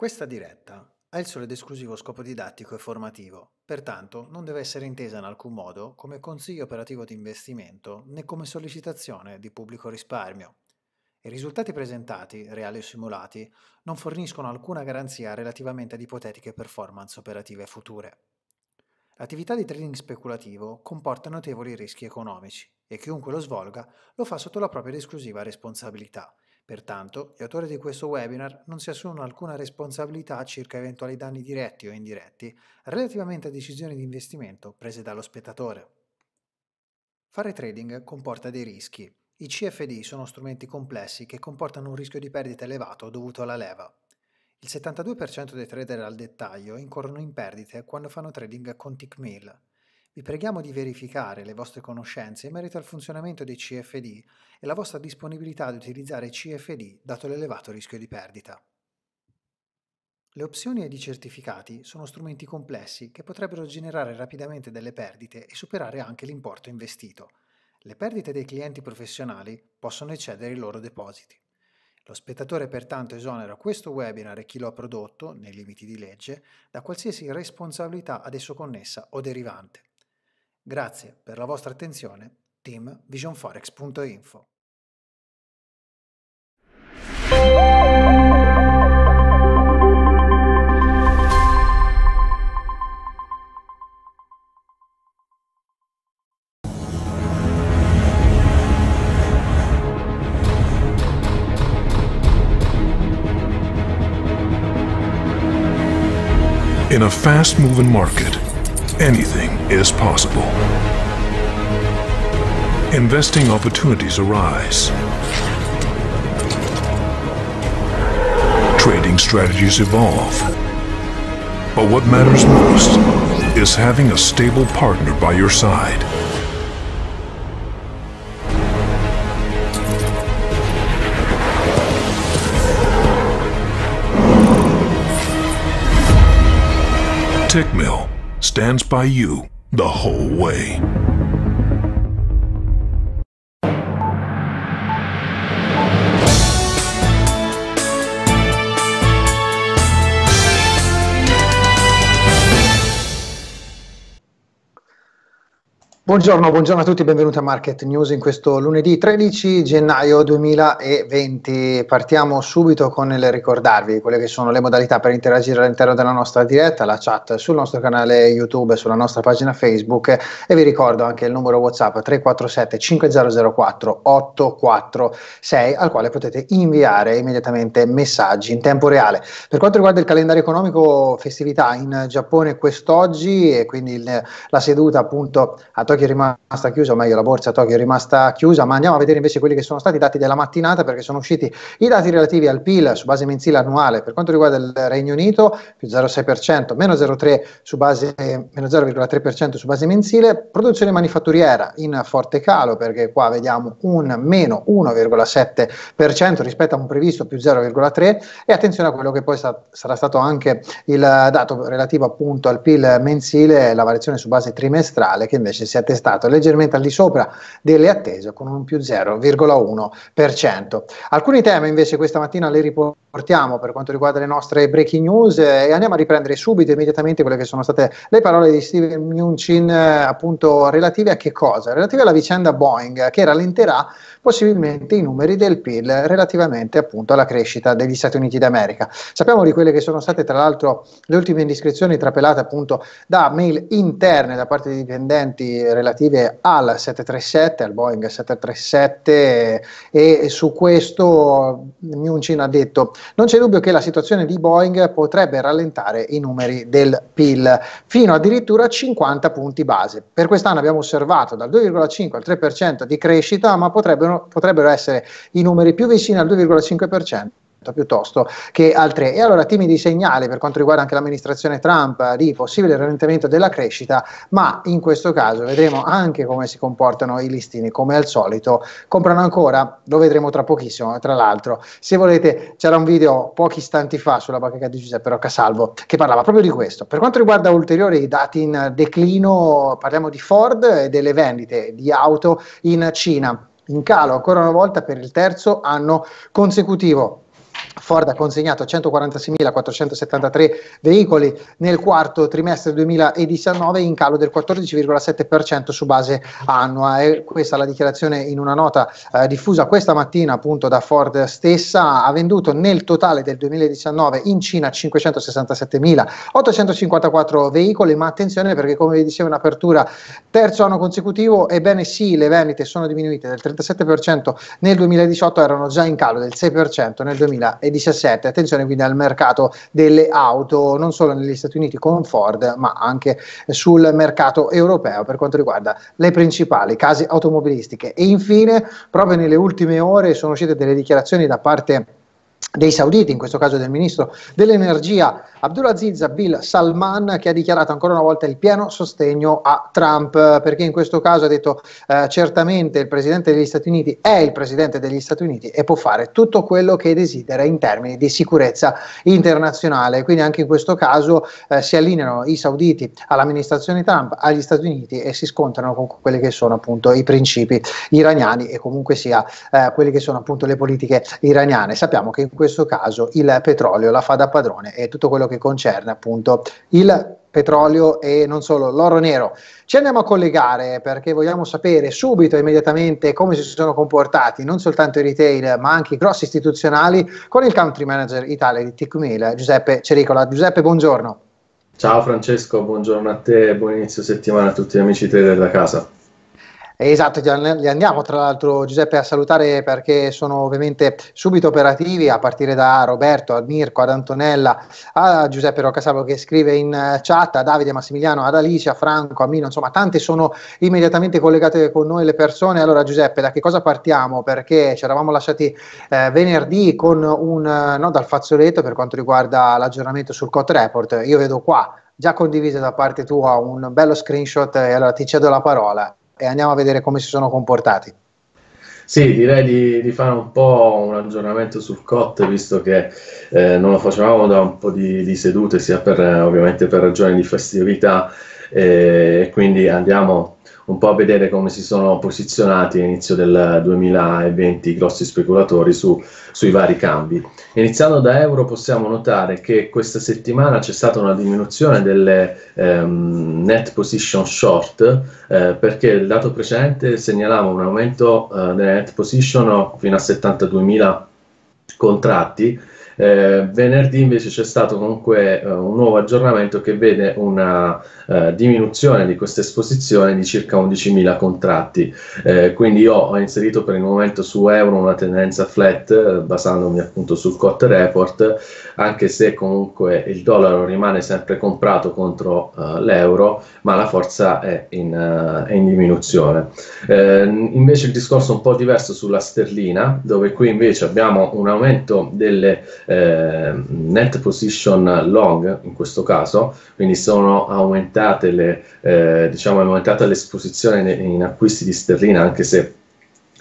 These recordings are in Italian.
Questa diretta ha il solo ed esclusivo scopo didattico e formativo, pertanto non deve essere intesa in alcun modo come consiglio operativo di investimento né come sollecitazione di pubblico risparmio. I risultati presentati, reali o simulati, non forniscono alcuna garanzia relativamente ad ipotetiche performance operative future. L'attività di trading speculativo comporta notevoli rischi economici e chiunque lo svolga lo fa sotto la propria ed esclusiva responsabilità Pertanto, gli autori di questo webinar non si assumono alcuna responsabilità circa eventuali danni diretti o indiretti relativamente a decisioni di investimento prese dallo spettatore. Fare trading comporta dei rischi. I CFD sono strumenti complessi che comportano un rischio di perdita elevato dovuto alla leva. Il 72% dei trader al dettaglio incorrono in perdite quando fanno trading con tick mill, vi preghiamo di verificare le vostre conoscenze in merito al funzionamento dei CFD e la vostra disponibilità ad utilizzare CFD dato l'elevato rischio di perdita. Le opzioni ed i certificati sono strumenti complessi che potrebbero generare rapidamente delle perdite e superare anche l'importo investito. Le perdite dei clienti professionali possono eccedere i loro depositi. Lo spettatore pertanto esonera questo webinar e chi lo ha prodotto, nei limiti di legge, da qualsiasi responsabilità ad esso connessa o derivante. Grazie per la vostra attenzione, team visionforex.info. In a fast moving market, anything is possible. Investing opportunities arise. Trading strategies evolve. But what matters most is having a stable partner by your side. Tickmill stands by you the whole way. Buongiorno, buongiorno, a tutti, benvenuti a Market News in questo lunedì 13 gennaio 2020. Partiamo subito con il ricordarvi quelle che sono le modalità per interagire all'interno della nostra diretta, la chat sul nostro canale YouTube, sulla nostra pagina Facebook e vi ricordo anche il numero WhatsApp 347 5004 846 al quale potete inviare immediatamente messaggi in tempo reale. Per quanto riguarda il calendario economico, festività in Giappone quest'oggi e quindi il, la seduta appunto a Tokyo Tokyo è rimasta chiusa, o meglio la borsa Tokyo è rimasta chiusa, ma andiamo a vedere invece quelli che sono stati i dati della mattinata perché sono usciti i dati relativi al PIL su base mensile annuale per quanto riguarda il Regno Unito, più 0,6%, meno 0,3% su base, meno 0,3% su base mensile, produzione manifatturiera in forte calo perché qua vediamo un meno 1,7% rispetto a un previsto più 0,3% e attenzione a quello che poi sta, sarà stato anche il dato relativo appunto al PIL mensile, la variazione su base trimestrale che invece si è attestato leggermente al di sopra delle attese con un più 0,1%. Alcuni temi invece questa mattina le riportiamo per quanto riguarda le nostre breaking news eh, e andiamo a riprendere subito immediatamente quelle che sono state le parole di Steven Mnuchin eh, appunto relative a che cosa? Relative alla vicenda Boeing che rallenterà possibilmente i numeri del PIL relativamente appunto alla crescita degli Stati Uniti d'America. Sappiamo di quelle che sono state tra l'altro le ultime indiscrezioni trapelate appunto da mail interne da parte di dipendenti relative al 737, al Boeing 737 e su questo eh, Muncin ha detto non c'è dubbio che la situazione di Boeing potrebbe rallentare i numeri del PIL fino addirittura a 50 punti base. Per quest'anno abbiamo osservato dal 2,5 al 3% di crescita ma potrebbero, potrebbero essere i numeri più vicini al 2,5% diretta piuttosto che altre. E allora temi di segnale per quanto riguarda anche l'amministrazione Trump di possibile rallentamento della crescita, ma in questo caso vedremo anche come si comportano i listini, come al solito comprano ancora, lo vedremo tra pochissimo, tra l'altro. Se volete c'era un video pochi istanti fa sulla bacheca di Giuseppe Roccasalvo che parlava proprio di questo. Per quanto riguarda ulteriori dati in declino, parliamo di Ford e delle vendite di auto in Cina in calo ancora una volta per il terzo anno consecutivo. Ford ha consegnato 146.473 veicoli nel quarto trimestre 2019 in calo del 14,7% su base annua. E questa è la dichiarazione in una nota eh, diffusa questa mattina appunto da Ford stessa. Ha venduto nel totale del 2019 in Cina 567.854 veicoli, ma attenzione perché come vi dicevo in apertura, terzo anno consecutivo, ebbene sì, le vendite sono diminuite del 37% nel 2018, erano già in calo del 6% nel 2019. 2017. Attenzione quindi al mercato delle auto, non solo negli Stati Uniti con Ford, ma anche sul mercato europeo per quanto riguarda le principali case automobilistiche. E infine, proprio nelle ultime ore sono uscite delle dichiarazioni da parte di dei sauditi, in questo caso del ministro dell'energia Abdulaziz Bill Salman, che ha dichiarato ancora una volta il pieno sostegno a Trump, perché in questo caso ha detto eh, certamente il presidente degli Stati Uniti è il presidente degli Stati Uniti e può fare tutto quello che desidera in termini di sicurezza internazionale. Quindi anche in questo caso eh, si allineano i sauditi all'amministrazione Trump, agli Stati Uniti e si scontrano con quelli che sono appunto i principi iraniani e comunque sia eh, quelle che sono appunto le politiche iraniane. Sappiamo che in questo caso il petrolio la fa da padrone e tutto quello che concerne appunto il petrolio e non solo l'oro nero. Ci andiamo a collegare perché vogliamo sapere subito, immediatamente, come si sono comportati non soltanto i retail ma anche i grossi istituzionali con il country manager Italia di TicMil, Giuseppe Cericola. Giuseppe, buongiorno. Ciao Francesco, buongiorno a te e buon inizio settimana a tutti gli amici te della casa. Eh, esatto, li andiamo tra l'altro Giuseppe a salutare perché sono ovviamente subito operativi a partire da Roberto, a Mirko, ad Antonella, a Giuseppe Roccasavo che scrive in eh, chat, a Davide Massimiliano, ad Alicia, a Franco, a Mino, insomma tante sono immediatamente collegate con noi le persone. Allora Giuseppe, da che cosa partiamo? Perché ci eravamo lasciati eh, venerdì con un, eh, no, dal fazzoletto per quanto riguarda l'aggiornamento sul COT Report, io vedo qua già condivisa da parte tua un bello screenshot e allora ti cedo la parola e andiamo a vedere come si sono comportati. Sì, direi di, di, fare un po' un aggiornamento sul COT, visto che eh, non lo facevamo da un po' di, di sedute, sia per, ovviamente per ragioni di festività, e quindi andiamo un po' a vedere come si sono posizionati all'inizio del 2020 i grossi speculatori su, sui vari cambi. Iniziando da euro possiamo notare che questa settimana c'è stata una diminuzione delle ehm, net position short eh, perché il dato precedente segnalava un aumento eh, delle net position fino a 72.000 contratti eh, venerdì invece c'è stato comunque eh, un nuovo aggiornamento che vede una eh, diminuzione di questa esposizione di circa 11.000 contratti. Eh, quindi io ho inserito per il momento su euro una tendenza flat eh, basandomi appunto sul COT report, anche se comunque il dollaro rimane sempre comprato contro eh, l'euro, ma la forza è in, è in diminuzione. invece il discorso è un po' diverso sulla sterlina, dove qui invece abbiamo un aumento delle eh, net position long in questo caso, quindi sono aumentate le, eh, diciamo, è aumentata l'esposizione in acquisti di sterlina, anche se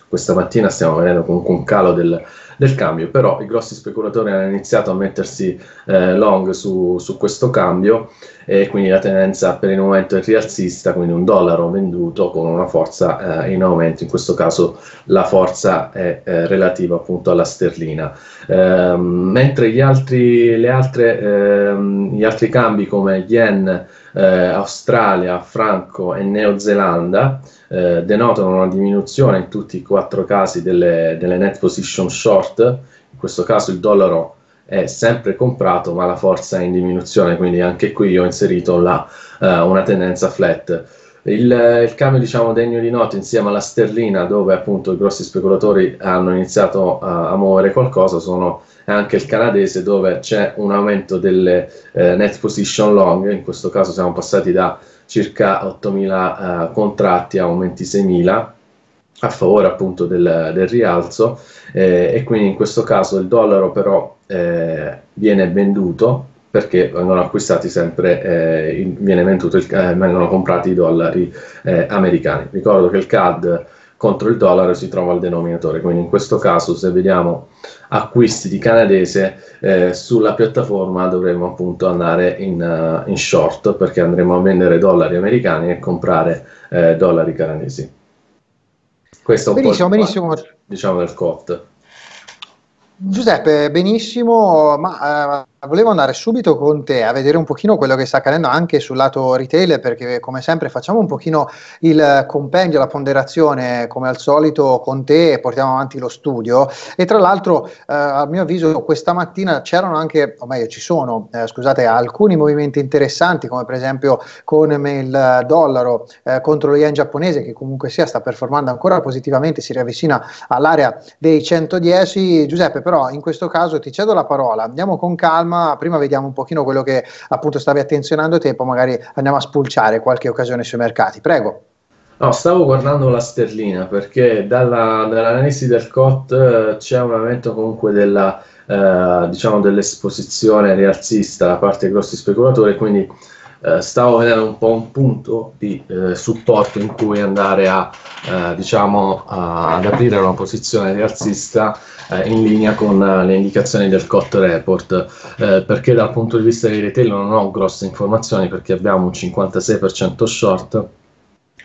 questa mattina stiamo vedendo comunque un calo del, del cambio, però i grossi speculatori hanno iniziato a mettersi eh, long su, su questo cambio e quindi la tendenza per il momento è rialzista, quindi un dollaro venduto con una forza eh, in aumento, in questo caso la forza è eh, relativa appunto alla sterlina. Ehm, mentre gli altri, altre, ehm, gli altri, cambi come yen, eh, Australia, franco e Neozelanda eh, denotano una diminuzione in tutti i quattro casi delle, delle net position short, in questo caso il dollaro è sempre comprato ma la forza è in diminuzione, quindi anche qui ho inserito la, uh, una tendenza flat. Il, il, cambio diciamo degno di nota insieme alla sterlina dove appunto i grossi speculatori hanno iniziato a, a muovere qualcosa sono anche il canadese dove c'è un aumento delle eh, net position long, in questo caso siamo passati da circa 8.000 eh, contratti a aumenti 6000 a favore appunto del, del rialzo eh, e quindi in questo caso il dollaro però eh, viene venduto perché vengono acquistati sempre, eh, il, viene venduto, il, eh, vengono comprati i dollari eh, americani. Ricordo che il CAD contro il dollaro si trova al denominatore, quindi in questo caso se vediamo acquisti di canadese eh, sulla piattaforma dovremmo appunto andare in, uh, in, short perché andremo a vendere dollari americani e comprare dollari canadesi. Questo è un benissimo, po' il, benissimo. diciamo del COT. Giuseppe, benissimo, ma eh, Volevo andare subito con te a vedere un pochino quello che sta accadendo anche sul lato retail perché come sempre facciamo un pochino il compendio, la ponderazione come al solito con te e portiamo avanti lo studio e tra l'altro eh, a mio avviso questa mattina c'erano anche, o meglio ci sono, eh, scusate, alcuni movimenti interessanti come per esempio con il dollaro eh, contro lo yen giapponese che comunque sia sta performando ancora positivamente, si riavvicina all'area dei 110. Giuseppe però in questo caso ti cedo la parola, andiamo con calma calma, prima vediamo un pochino quello che appunto stavi attenzionando te, poi magari andiamo a spulciare qualche occasione sui mercati. Prego. No, stavo guardando la sterlina perché dalla, dall'analisi del COT eh, c'è un aumento comunque della, eh, diciamo dell'esposizione rialzista da parte dei grossi speculatori, quindi eh, stavo vedendo un po' un punto di eh, supporto in cui andare a, eh, diciamo, a, ad aprire una posizione rialzista eh, in linea con eh, le indicazioni del COT report, eh, perché dal punto di vista dei retail non ho grosse informazioni perché abbiamo un 56% short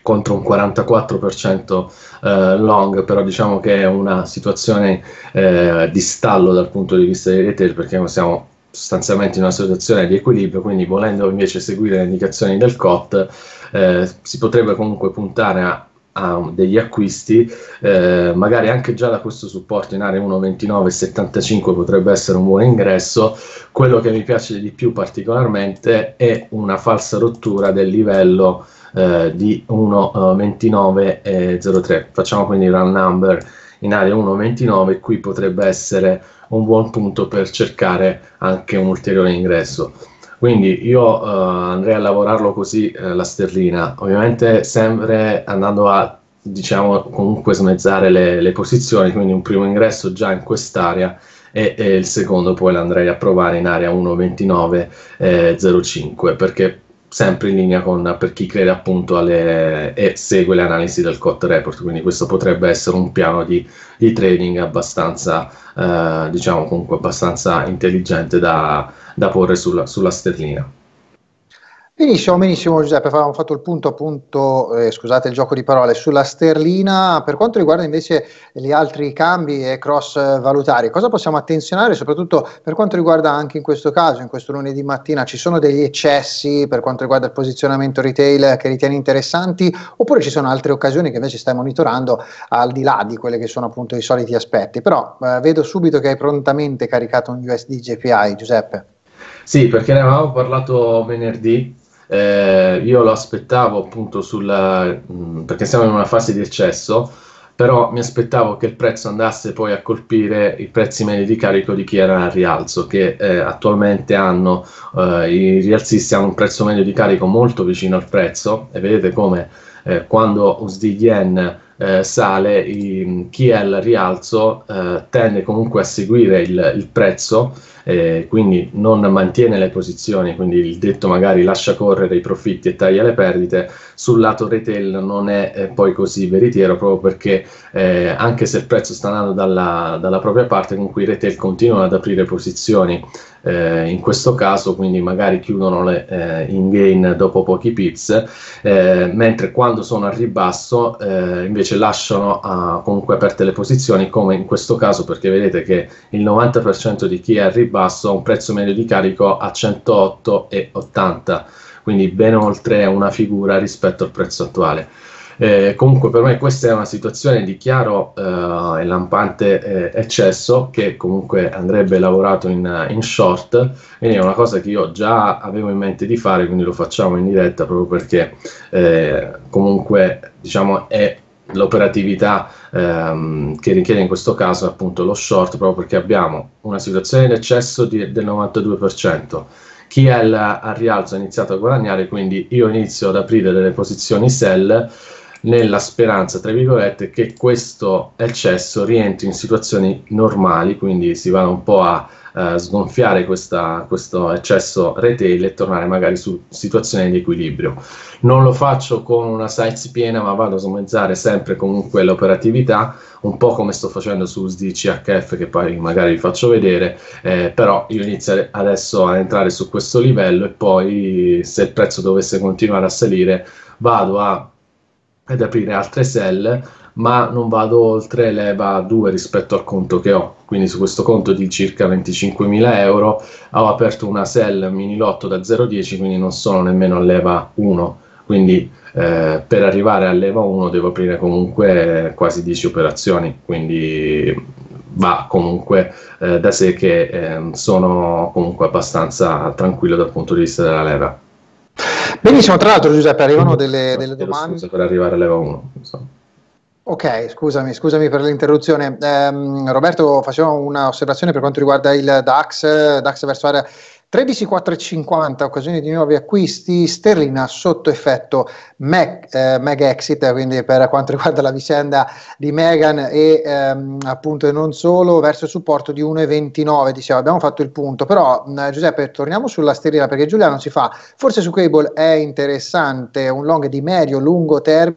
contro un 44% eh, long, però diciamo che è una situazione eh, di stallo dal punto di vista dei retail perché siamo sostanzialmente in una situazione di equilibrio, quindi volendo invece seguire le indicazioni del COT eh, si potrebbe comunque puntare a, a degli acquisti, eh, magari anche già da questo supporto in area 1,29,75 potrebbe essere un buon ingresso, quello che mi piace di più particolarmente è una falsa rottura del livello eh, di 1,29,03, eh, facciamo quindi il round number in area 1,29 qui potrebbe essere un buon punto per cercare anche un ulteriore ingresso quindi io eh, andrei a lavorarlo così eh, la sterlina ovviamente sempre andando a diciamo comunque smezzare le, le posizioni quindi un primo ingresso già in quest'area e, e, il secondo poi l'andrei a provare in area 1.29.05 eh, perché sempre in linea con per chi crede appunto alle, e segue le analisi del COT report, quindi questo potrebbe essere un piano di, di trading abbastanza, eh, diciamo comunque abbastanza intelligente da, da porre sulla, sulla sterlina. Benissimo, benissimo Giuseppe, avevamo fatto il punto appunto, eh, scusate il gioco di parole, sulla sterlina. Per quanto riguarda invece gli altri cambi e cross valutari, cosa possiamo attenzionare soprattutto per quanto riguarda anche in questo caso, in questo lunedì mattina, ci sono degli eccessi per quanto riguarda il posizionamento retail che ritieni interessanti oppure ci sono altre occasioni che invece stai monitorando al di là di quelli che sono appunto i soliti aspetti. Però eh, vedo subito che hai prontamente caricato un USD JPI, Giuseppe. Sì, perché ne avevamo parlato venerdì eh, io lo aspettavo appunto sulla, mh, mm, perché siamo in una fase di eccesso, però mi aspettavo che il prezzo andasse poi a colpire i prezzi medi di carico di chi era al rialzo, che eh, attualmente hanno eh, i rialzisti hanno un prezzo medio di carico molto vicino al prezzo e vedete come eh, quando USD Yen eh, sale, i, chi è al rialzo eh, tende comunque a seguire il, il prezzo, eh, quindi non mantiene le posizioni, quindi il detto magari lascia correre i profitti e taglia le perdite, sul lato retail non è eh, poi così veritiero proprio perché eh, anche se il prezzo sta andando dalla, dalla propria parte, comunque i retail continuano ad aprire posizioni. Eh, in questo caso quindi magari chiudono le, eh, in gain dopo pochi pips eh, mentre quando sono al ribasso eh, invece invece lasciano uh, comunque aperte le posizioni, come in questo caso, perché vedete che il 90% di chi è al ribasso ha un prezzo medio di carico a 108,80, quindi ben oltre una figura rispetto al prezzo attuale. Eh, comunque per me questa è una situazione di chiaro eh, e lampante eh, eccesso che comunque andrebbe lavorato in, in short e è una cosa che io già avevo in mente di fare quindi lo facciamo in diretta proprio perché eh, comunque diciamo è l'operatività ehm, che richiede in questo caso appunto lo short proprio perché abbiamo una situazione in eccesso di, del 92%. Chi è al, al rialzo ha iniziato a guadagnare, quindi io inizio ad aprire delle posizioni sell nella speranza, tra virgolette, che questo eccesso rientri in situazioni normali, quindi si va un po' a eh, sgonfiare questa, questo eccesso retail e tornare magari su situazioni di equilibrio. Non lo faccio con una size piena, ma vado a sommezzare sempre comunque l'operatività, un po' come sto facendo su USD CHF che poi magari vi faccio vedere, eh, però io inizio adesso ad entrare su questo livello e poi se il prezzo dovesse continuare a salire vado a, ad aprire altre sell ma non vado oltre l'EVA 2 rispetto al conto che ho. Quindi su questo conto di circa 25.000 euro ho aperto una sell mini lotto da 0,10, quindi non sono nemmeno all'EVA 1. Quindi eh, per arrivare all'EVA 1 devo aprire comunque quasi 10 operazioni, quindi va comunque eh, da sé che eh, sono comunque abbastanza tranquillo dal punto di vista della leva. Benissimo, tra l'altro Giuseppe arrivano delle, delle domande. Scusa per arrivare all'EVA 1. Insomma. Ok, scusami, scusami per l'interruzione. Um, Roberto, facevo un'osservazione per quanto riguarda il DAX, DAX verso area 13,450, occasione di nuovi acquisti, sterlina sotto effetto Meg, eh, Meg Exit, quindi per quanto riguarda la vicenda di Megan e ehm, appunto e non solo, verso il supporto di 1,29, diciamo, abbiamo fatto il punto, però mh, Giuseppe torniamo sulla sterlina perché Giuliano si fa, forse su Cable è interessante un long di medio lungo termine,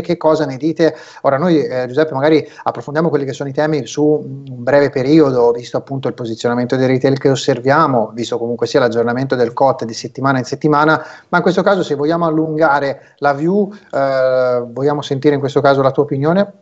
che cosa ne dite? Ora noi eh, Giuseppe magari approfondiamo quelli che sono i temi su un breve periodo, visto appunto il posizionamento dei retail che osserviamo, visto comunque sia l'aggiornamento del COT di settimana in settimana, ma in questo caso se vogliamo allungare la view, eh, vogliamo sentire in questo caso la tua opinione?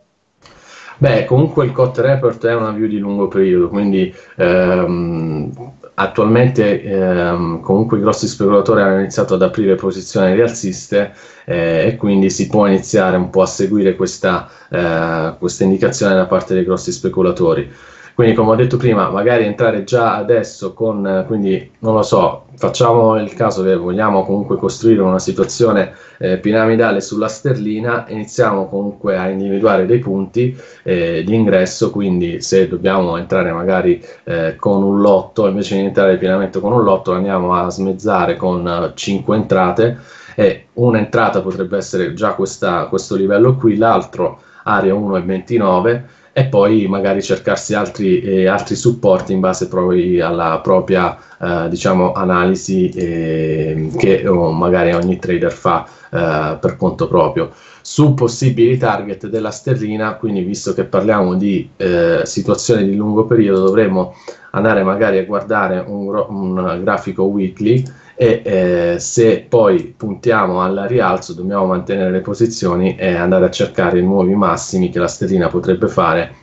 Beh, comunque il COT report è una view di lungo periodo, quindi ehm, attualmente ehm, comunque i grossi speculatori hanno iniziato ad aprire posizioni rialziste eh, e quindi si può iniziare un po' a seguire questa, eh, questa indicazione da parte dei grossi speculatori. Quindi, come ho detto prima, magari entrare già adesso con, eh, quindi non lo so, facciamo il caso che vogliamo comunque costruire una situazione eh, piramidale sulla sterlina, iniziamo comunque a individuare dei punti eh, di ingresso, quindi se dobbiamo entrare magari eh, con un lotto, invece di entrare pienamente con un lotto, andiamo a smezzare con 5 eh, entrate e un'entrata potrebbe essere già questa, questo livello qui, l'altro area 1 e 29 e poi magari cercarsi altri, eh, altri supporti in base poi alla propria eh, diciamo, analisi eh, che oh, magari ogni trader fa eh, per conto proprio. Su possibili target della sterlina, quindi visto che parliamo di eh, situazioni di lungo periodo, dovremmo andare magari a guardare un, un grafico weekly e eh, se poi puntiamo al rialzo dobbiamo mantenere le posizioni e andare a cercare i nuovi massimi che la sterlina potrebbe fare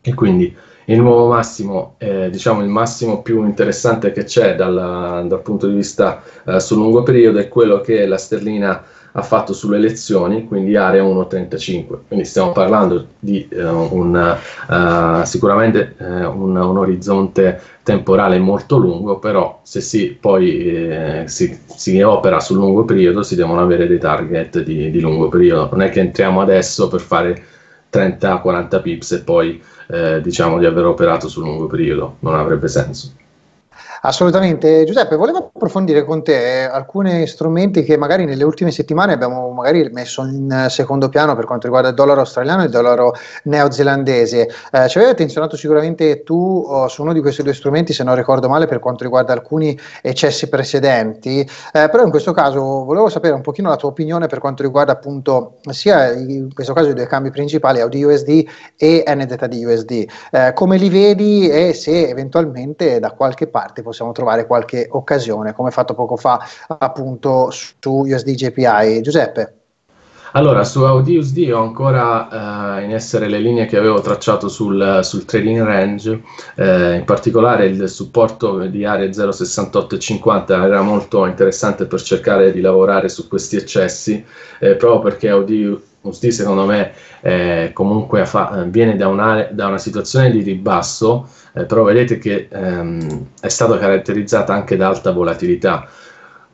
e quindi il nuovo massimo, eh, diciamo il massimo più interessante che c'è dal, dal punto di vista eh, sul lungo periodo è quello che la sterlina ha fatto sulle elezioni, quindi area 1,35. Quindi stiamo parlando di eh, un, eh, sicuramente eh, un, un, orizzonte temporale molto lungo, però se si poi eh, si, si, opera sul lungo periodo si devono avere dei target di, di lungo periodo. Non è che entriamo adesso per fare 30-40 pips e poi eh, diciamo di aver operato sul lungo periodo, non avrebbe senso. Assolutamente. Giuseppe, volevo approfondire con te eh, alcuni strumenti che magari nelle ultime settimane abbiamo messo in eh, secondo piano per quanto riguarda il dollaro australiano e il dollaro neozelandese. Eh, ci avevi attenzionato sicuramente tu oh, su uno di questi due strumenti, se non ricordo male, per quanto riguarda alcuni eccessi precedenti, eh, però in questo caso volevo sapere un pochino la tua opinione per quanto riguarda appunto sia in questo caso i due cambi principali, Audi USD e NZD USD. Eh, come li vedi e se eventualmente da qualche parte parte possiamo trovare qualche occasione, come fatto poco fa appunto su USD JPI. Giuseppe. Allora, su Audius D ho ancora eh, in essere le linee che avevo tracciato sul, sul trading range, eh, in particolare il supporto di aree 0,68 e 50 era molto interessante per cercare di lavorare su questi eccessi, eh, proprio perché Audius USD secondo me eh, comunque fa, eh, viene da una, da una, situazione di ribasso, eh, però vedete che ehm, è stata caratterizzata anche da alta volatilità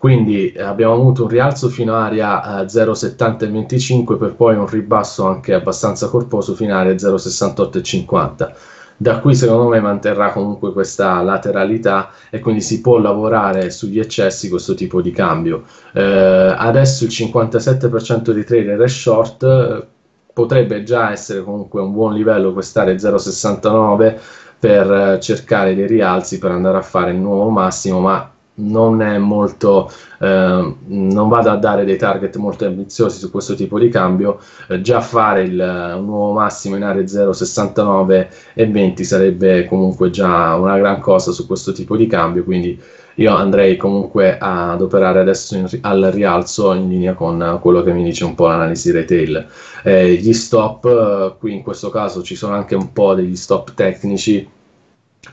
quindi eh, abbiamo avuto un rialzo fino a area 0,70,25 eh, per poi un ribasso anche abbastanza corposo fino a area 0,68,50. Da qui secondo me manterrà comunque questa lateralità e quindi si può lavorare sugli eccessi questo tipo di cambio. Eh, adesso il 57% dei trader è short, eh, potrebbe già essere comunque un buon livello quest'area 0,69 per cercare dei rialzi per andare a fare il nuovo massimo, ma non è molto, eh, non vado a dare dei target molto ambiziosi su questo tipo di cambio, eh, già fare il, eh, un nuovo massimo in area 0,69 e 20 sarebbe comunque già una gran cosa su questo tipo di cambio, quindi io andrei comunque ad operare adesso in, al rialzo in linea con quello che mi dice un po' l'analisi retail. Eh, gli stop, eh, qui in questo caso ci sono anche un po' degli stop tecnici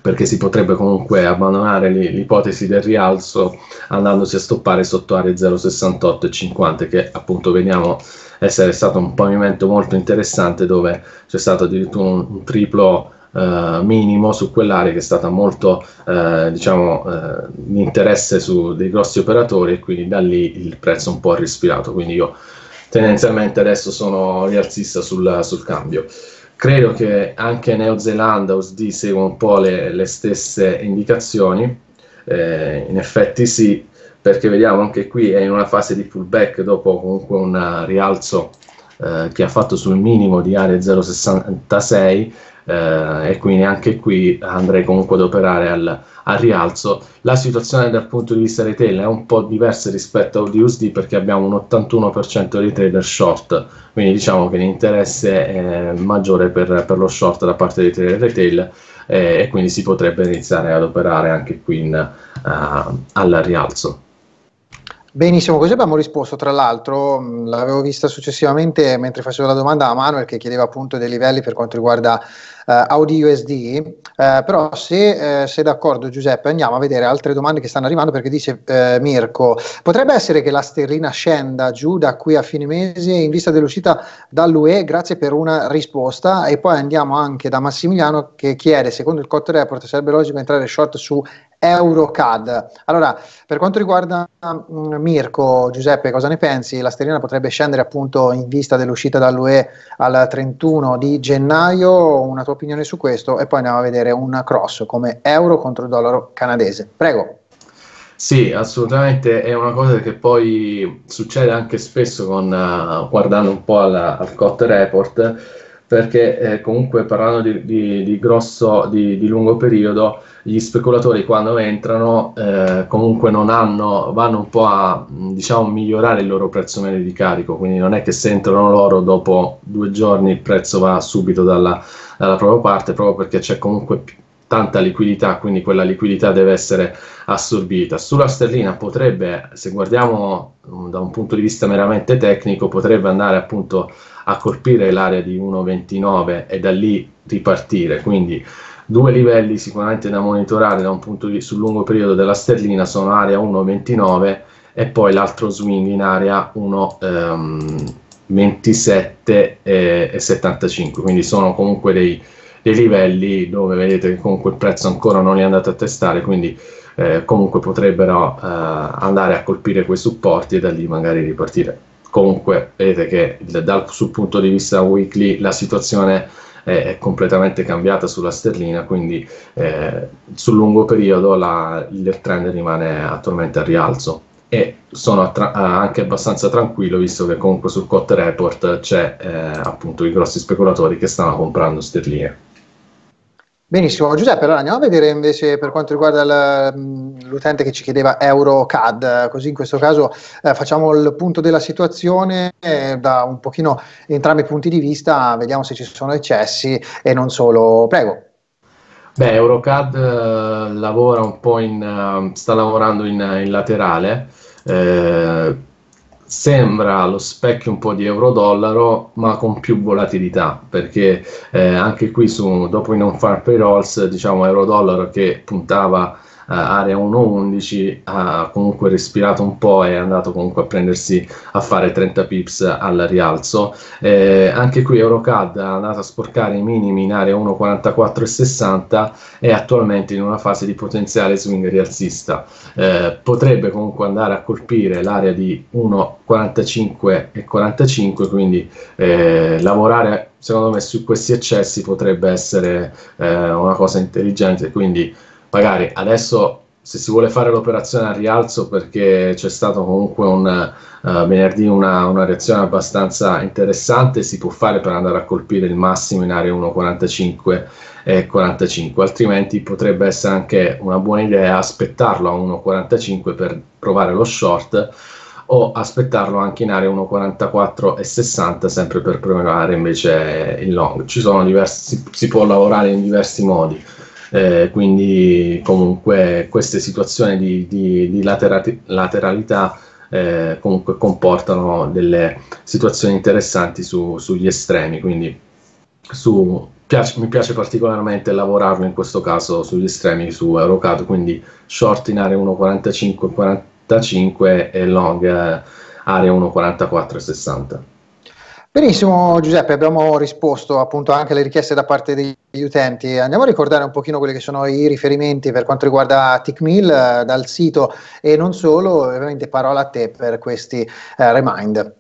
perché si potrebbe comunque abbandonare l'ipotesi del rialzo andandosi a stoppare sotto aree 0,68 e 50 che appunto vediamo essere stato un pavimento molto interessante dove c'è stato addirittura un, un triplo eh, minimo su quell'area che è stata molto eh, diciamo eh, di interesse su dei grossi operatori e quindi da lì il prezzo un po' respirato quindi io tendenzialmente adesso sono rialzista sul, sul cambio Credo che anche Neozelanda USD segua un po' le, le stesse indicazioni, eh, in effetti sì, perché vediamo anche qui è in una fase di pullback dopo comunque un rialzo eh, che ha fatto sul minimo di area 0,66 eh, e quindi anche qui andrei comunque ad operare al, al, rialzo. La situazione dal punto di vista retail è un po' diversa rispetto a USD perché abbiamo un 81% di trader short, quindi diciamo che l'interesse è maggiore per, per lo short da parte dei trader retail eh, e quindi si potrebbe iniziare ad operare anche qui in, uh, al rialzo. Benissimo, così abbiamo risposto. Tra l'altro, mm, l'avevo vista successivamente mentre facevo la domanda a Manuel che chiedeva appunto dei livelli per quanto riguarda eh, Audi USD. Eh, però, se eh, sei d'accordo, Giuseppe, andiamo a vedere altre domande che stanno arrivando perché dice eh, Mirko: potrebbe essere che la sterlina scenda giù da qui a fine mese in vista dell'uscita dall'UE? Grazie per una risposta. E poi andiamo anche da Massimiliano che chiede: secondo il Cot Report, sarebbe logico entrare short su EuroCAD. Allora, per quanto riguarda mh, mm, Mirko, Giuseppe, cosa ne pensi? La sterlina potrebbe scendere appunto in vista dell'uscita dall'UE al 31 di gennaio, una tua opinione su questo e poi andiamo a vedere un cross come euro contro il dollaro canadese. Prego. Sì, assolutamente, è una cosa che poi succede anche spesso con, uh, guardando un po' alla, al COT report perché eh, comunque parlando di, di, di grosso, di, di, lungo periodo, gli speculatori quando entrano eh, comunque non hanno, vanno un po' a diciamo, migliorare il loro prezzo medio di carico, quindi non è che se entrano loro dopo due giorni il prezzo va subito dalla, dalla propria parte, proprio perché c'è comunque tanta liquidità, quindi quella liquidità deve essere assorbita. Sulla sterlina potrebbe, se guardiamo mm, da un punto di vista meramente tecnico, potrebbe andare appunto a colpire l'area di 1,29 e da lì ripartire. Quindi due livelli sicuramente da monitorare da un punto di vista sul lungo periodo della sterlina sono area 1,29 e poi l'altro swing in area 1,27 ehm, e, 75. Quindi sono comunque dei, dei livelli dove vedete che comunque il prezzo ancora non è andato a testare, quindi eh, comunque potrebbero eh, andare a colpire quei supporti e da lì magari ripartire. Comunque, vedete che dal sul punto di vista weekly la situazione è completamente cambiata sulla sterlina, quindi eh, sul lungo periodo la, il trend rimane attualmente al rialzo e sono tra- eh, anche abbastanza tranquillo visto che comunque sul Cot Report c'è eh, appunto i grossi speculatori che stanno comprando sterline. Benissimo, Giuseppe, allora andiamo a vedere invece per quanto riguarda la, mm, l'utente che ci chiedeva EuroCAD, così in questo caso eh, facciamo il punto della situazione eh, da un pochino entrambi i punti di vista, vediamo se ci sono eccessi e non solo. Prego. Beh, EuroCAD eh, lavora un po' in, eh, sta lavorando in, in laterale, eh, sembra lo specchio un po' di euro-dollaro, ma con più volatilità, perché eh, anche qui su, dopo i non far payrolls, diciamo euro-dollaro che puntava eh, area 1.11 ha comunque respirato un po' e è andato comunque a prendersi a fare 30 pips al rialzo. Eh, anche qui Eurocad è andato a sporcare i minimi in area 1.44 e 60 e attualmente in una fase di potenziale swing rialzista. Eh, potrebbe comunque andare a colpire l'area di 1.45 e 45, quindi eh, lavorare secondo me su questi eccessi potrebbe essere eh, una cosa intelligente, quindi magari adesso se si vuole fare l'operazione al rialzo perché c'è stato comunque un uh, venerdì una, una, reazione abbastanza interessante si può fare per andare a colpire il massimo in area 1.45 e 45 altrimenti potrebbe essere anche una buona idea aspettarlo a 1.45 per provare lo short o aspettarlo anche in area 1.44 e 60 sempre per premiare invece il long ci sono diversi si può lavorare in diversi modi eh, quindi comunque queste situazioni di, di, di laterati, lateralità eh, comunque comportano delle situazioni interessanti su, sugli estremi, quindi su, piace, mi piace particolarmente lavorarlo in questo caso sugli estremi su Eurocad, quindi short in area 1.45-45 e long eh, area 1.44 60. Benissimo Giuseppe, abbiamo risposto appunto anche alle richieste da parte degli utenti. Andiamo a ricordare un pochino quelli che sono i riferimenti per quanto riguarda TICMIL eh, dal sito e non solo, ovviamente parola a te per questi eh, remind.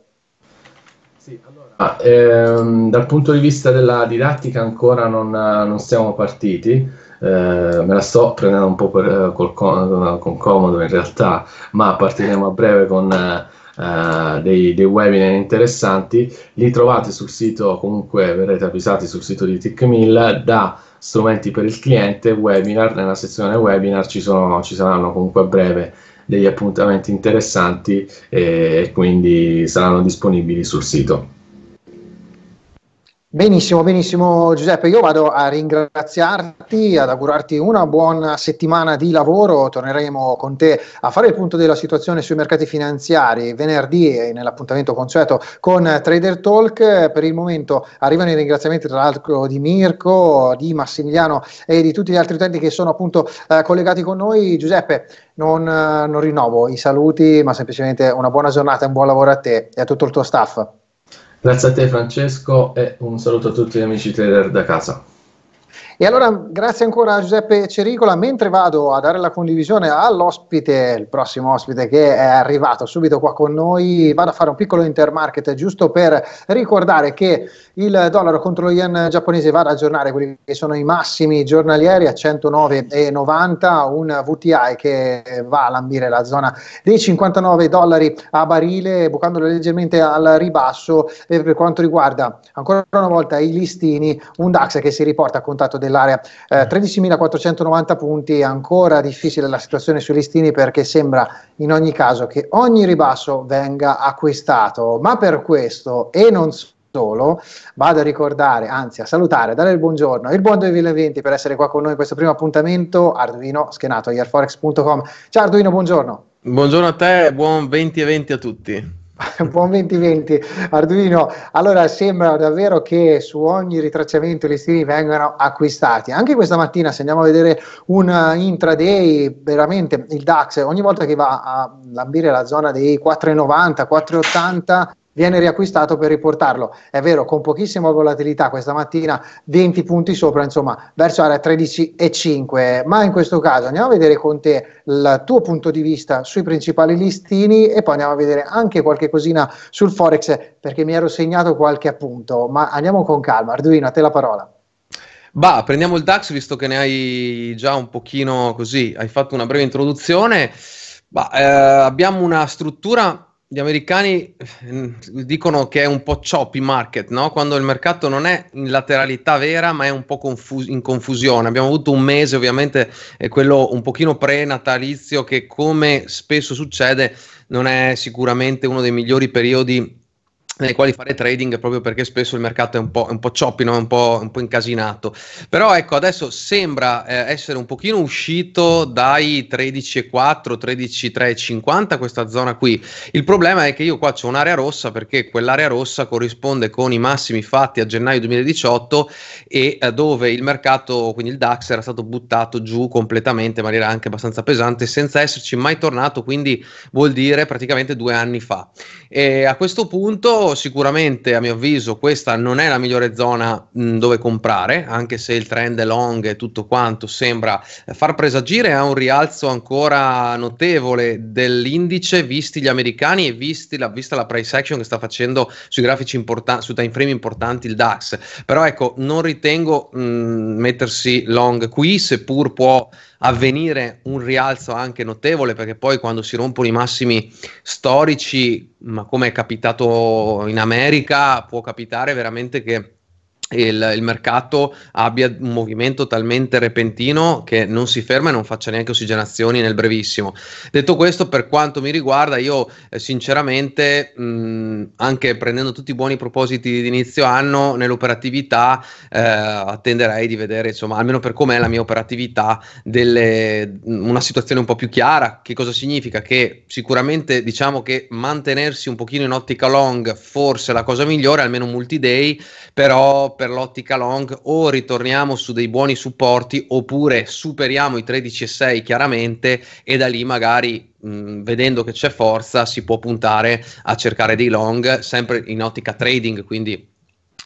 Sì, allora, ah, ehm, dal punto di vista della didattica ancora non, non siamo partiti. Eh, me la sto prendendo un po' per, eh, col, con comodo in realtà, ma partiremo a breve con eh, eh, dei, dei, webinar interessanti, li trovate sul sito, comunque verrete avvisati sul sito di TechMill da strumenti per il cliente, webinar, nella sezione webinar ci, sono, ci saranno comunque a breve degli appuntamenti interessanti eh, e quindi saranno disponibili sul sito. Benissimo, benissimo Giuseppe, io vado a ringraziarti, ad augurarti una buona settimana di lavoro, torneremo con te a fare il punto della situazione sui mercati finanziari venerdì eh, nell'appuntamento consueto con Trader Talk, per il momento arrivano i ringraziamenti tra l'altro di Mirko, di Massimiliano e di tutti gli altri utenti che sono appunto eh, collegati con noi. Giuseppe, non, eh, non rinnovo i saluti, ma semplicemente una buona giornata e un buon lavoro a te e a tutto il tuo staff. Grazie a te Francesco e un saluto a tutti gli amici trader da casa. E allora grazie ancora a Giuseppe Cericola, mentre vado a dare la condivisione all'ospite, il prossimo ospite che è arrivato subito qua con noi, vado a fare un piccolo intermarket giusto per ricordare che il dollaro contro lo yen giapponese va ad aggiornare quelli che sono i massimi giornalieri a 109,90, un VTI che va a lambire la zona dei 59 dollari a barile, bucandolo leggermente al ribasso e per quanto riguarda ancora una volta i listini, un DAX che si riporta a contatto del dell'area. Eh, 13.490 mm. punti, ancora difficile la situazione sui listini perché sembra in ogni caso che ogni ribasso venga acquistato, ma per questo e non solo Solo, vado a ricordare, anzi a salutare, dare il buongiorno, il buon 2020 per essere qua con noi in questo primo appuntamento, Arduino schenato, yearforex.com. Ciao Arduino, buongiorno. Buongiorno a te, buon 2020 a tutti. Buon 2020 Arduino. Allora sembra davvero che su ogni ritracciamento i listini vengano acquistati. Anche questa mattina se andiamo a vedere un eh, intraday, veramente il DAX ogni volta che va a lambire la zona dei 4,90, 4,80 viene riacquistato per riportarlo, è vero, con pochissima volatilità questa mattina, 20 punti sopra, insomma, verso area 13,5, ma in questo caso andiamo a vedere con te il tuo punto di vista sui principali listini e poi andiamo a vedere anche qualche cosina sul Forex, perché mi ero segnato qualche appunto, ma andiamo con calma. Arduino, a te la parola. Bah, prendiamo il DAX visto che ne hai già un pochino così, hai fatto una breve introduzione. Bah, eh, abbiamo una struttura gli americani mm, dicono che è un po' choppy market, no? quando il mercato non è in lateralità vera ma è un po' confus- in confusione. Abbiamo avuto un mese ovviamente, è quello un pochino pre-natalizio che come spesso succede non è sicuramente uno dei migliori periodi nelle quali fare trading proprio perché spesso il mercato è un po', un po choppino, è un po', un po', incasinato. Però ecco, adesso sembra eh, essere un pochino uscito dai 13,4, 13,350, questa zona qui. Il problema è che io qua ho un'area rossa perché quell'area rossa corrisponde con i massimi fatti a gennaio 2018 e eh, dove il mercato, quindi il DAX, era stato buttato giù completamente in maniera anche abbastanza pesante senza esserci mai tornato, quindi vuol dire praticamente due anni fa. E a questo punto sicuramente, a mio avviso, questa non è la migliore zona mh, dove comprare, anche se il trend long e tutto quanto sembra eh, far presagire a un rialzo ancora notevole dell'indice, visti gli americani e visti la, vista la price action che sta facendo sui grafici importanti, su time frame importanti il DAX. Però ecco, non ritengo mh, mettersi long qui, seppur può avvenire un rialzo anche notevole perché poi quando si rompono i massimi storici, ma come è capitato in America, può capitare veramente che il, il, mercato abbia un movimento talmente repentino che non si ferma e non faccia neanche ossigenazioni nel brevissimo. Detto questo, per quanto mi riguarda, io eh, sinceramente, mh, anche prendendo tutti i buoni propositi di inizio anno, nell'operatività eh, attenderei di vedere, insomma, almeno per com'è la mia operatività, delle, una situazione un po' più chiara. Che cosa significa? Che sicuramente diciamo che mantenersi un pochino in ottica long forse è la cosa migliore, almeno multi-day, però per l'ottica long o ritorniamo su dei buoni supporti oppure superiamo i 13,6 chiaramente e da lì magari mh, mm, vedendo che c'è forza si può puntare a cercare dei long sempre in ottica trading quindi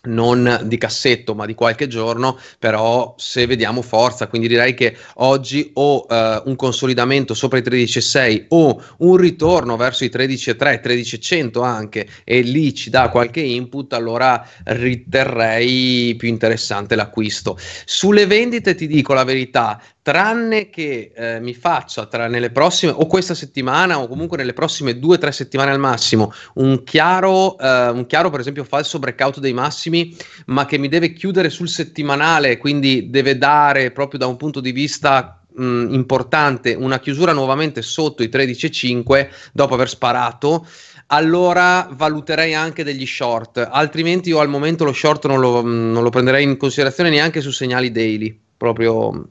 non di cassetto ma di qualche giorno però se vediamo forza quindi direi che oggi o eh, un consolidamento sopra i 13,6 o un ritorno verso i 13,3 13,100 anche e lì ci dà qualche input allora riterrei più interessante l'acquisto sulle vendite ti dico la verità tranne che eh, mi faccia tra nelle prossime o questa settimana o comunque nelle prossime due o tre settimane al massimo un chiaro, eh, un chiaro per esempio falso breakout dei massimi ma che mi deve chiudere sul settimanale quindi deve dare proprio da un punto di vista mh, importante una chiusura nuovamente sotto i 13,5 dopo aver sparato allora valuterei anche degli short altrimenti io al momento lo short non lo, mh, non lo prenderei in considerazione neanche su segnali daily proprio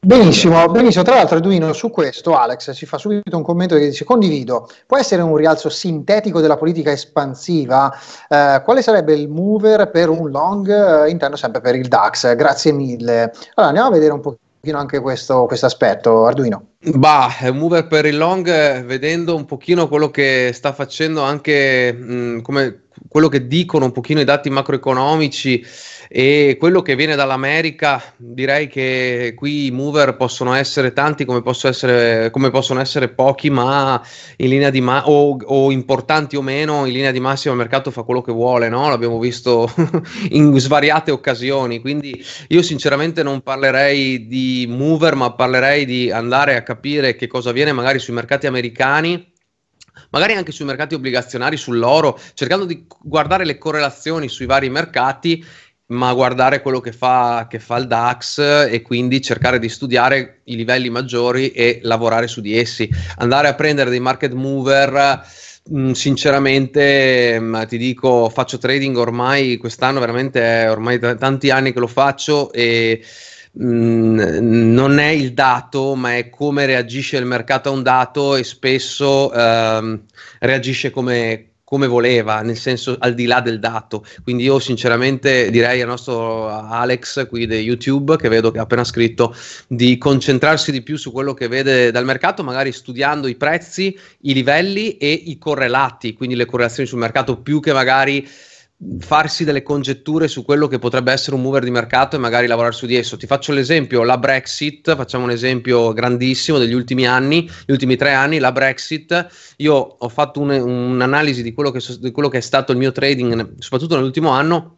Benissimo, benissimo. Tra l'altro, Eduino, su questo Alex ci fa subito un commento che dice: Condivido, può essere un rialzo sintetico della politica espansiva? Eh, quale sarebbe il mover per un long? Eh, intendo sempre per il DAX. Grazie mille. Allora andiamo a vedere un po' anche questo, questo aspetto, Arduino. Bah, mover per il long, vedendo un pochino quello che sta facendo anche mh, mm, come quello che dicono un pochino i dati macroeconomici e quello che viene dall'America, direi che qui i mover possono essere tanti come, essere, come possono essere pochi, ma in linea di ma- o, o, importanti o meno, in linea di massima il mercato fa quello che vuole, no? L'abbiamo visto in svariate occasioni, quindi io sinceramente non parlerei di mover, ma parlerei di andare a capire che cosa avviene magari sui mercati americani magari anche sui mercati obbligazionari, sull'oro, cercando di guardare le correlazioni sui vari mercati ma guardare quello che fa, che fa, il DAX e quindi cercare di studiare i livelli maggiori e lavorare su di essi. Andare a prendere dei market mover, mh, mm, sinceramente mh, mm, ti dico, faccio trading ormai quest'anno, veramente è ormai t- tanti anni che lo faccio e mm, non è il dato, ma è come reagisce il mercato a un dato e spesso ehm, reagisce come, come voleva, nel senso al di là del dato. Quindi io sinceramente direi al nostro Alex qui di YouTube, che vedo che ha appena scritto, di concentrarsi di più su quello che vede dal mercato, magari studiando i prezzi, i livelli e i correlati, quindi le correlazioni sul mercato più che magari farsi delle congetture su quello che potrebbe essere un mover di mercato e magari lavorare su di esso. Ti faccio l'esempio, la Brexit, facciamo un esempio grandissimo degli ultimi anni, gli ultimi tre anni, la Brexit, io ho fatto un, un'analisi di quello, che, di quello che è stato il mio trading, soprattutto nell'ultimo anno,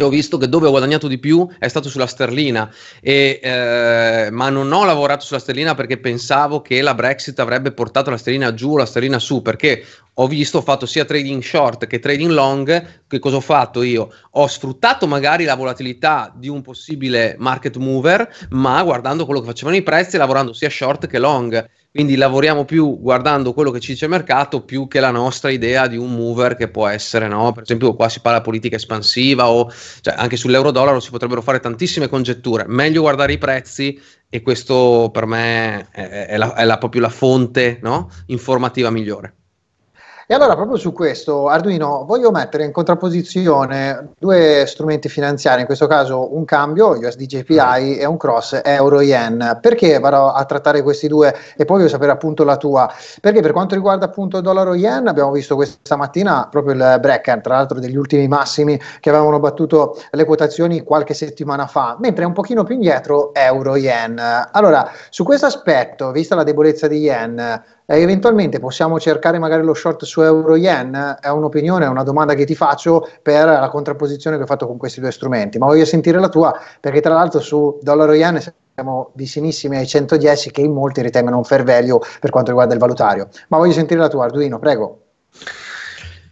ho visto che dove ho guadagnato di più è stato sulla sterlina, e, eh, ma non ho lavorato sulla sterlina perché pensavo che la Brexit avrebbe portato la sterlina giù o la sterlina su, perché ho visto, ho fatto sia trading short che trading long, che cosa ho fatto io? Ho sfruttato magari la volatilità di un possibile market mover, ma guardando quello che facevano i prezzi lavorando sia short che long. Quindi lavoriamo più guardando quello che ci dice il mercato più che la nostra idea di un mover che può essere, no? Per esempio, qua si parla di politica espansiva o cioè, anche sull'euro-dollaro si potrebbero fare tantissime congetture. Meglio guardare i prezzi e questo per me è, è, la, è la, proprio la fonte no? informativa migliore. E allora proprio su questo, Arduino, voglio mettere in contrapposizione due strumenti finanziari, in questo caso un cambio, USDJPI, mm. e un cross, euro-yen. Perché vado a trattare questi due e poi voglio sapere appunto la tua? Perché per quanto riguarda appunto il dollaro-yen, abbiamo visto questa mattina proprio il breaker, eh, tra l'altro degli ultimi massimi che avevano battuto le quotazioni qualche settimana fa, mentre un pochino più indietro euro-yen. Allora, su questo aspetto, vista la debolezza di yen, eh, eventualmente possiamo cercare magari lo short su euro yen, è un'opinione, è una domanda che ti faccio per la contrapposizione che ho fatto con questi due strumenti, ma voglio sentire la tua perché tra l'altro su dollaro yen siamo vicinissimi ai 110 che in molti ritengono un fair value per quanto riguarda il valutario, ma voglio sentire la tua Arduino, prego.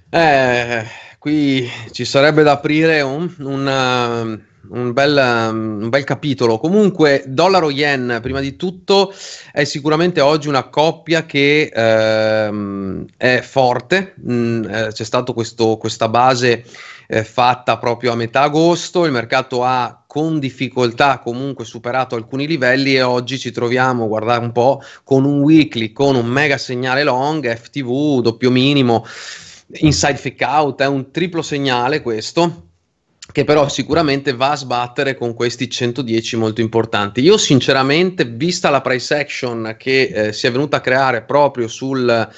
Eh, qui ci sarebbe da aprire un, una, un bel, un bel, capitolo. Comunque, dollaro yen, prima di tutto, è sicuramente oggi una coppia che ehm, è forte. Mm, eh, c'è stata questa base eh, fatta proprio a metà agosto, il mercato ha con difficoltà comunque superato alcuni livelli e oggi ci troviamo, guardate un po', con un weekly, con un mega segnale long, FTV, doppio minimo, inside fake out, è un triplo segnale questo che però sicuramente va a sbattere con questi 110 molto importanti. Io sinceramente, vista la price action che eh, si è venuta a creare proprio sul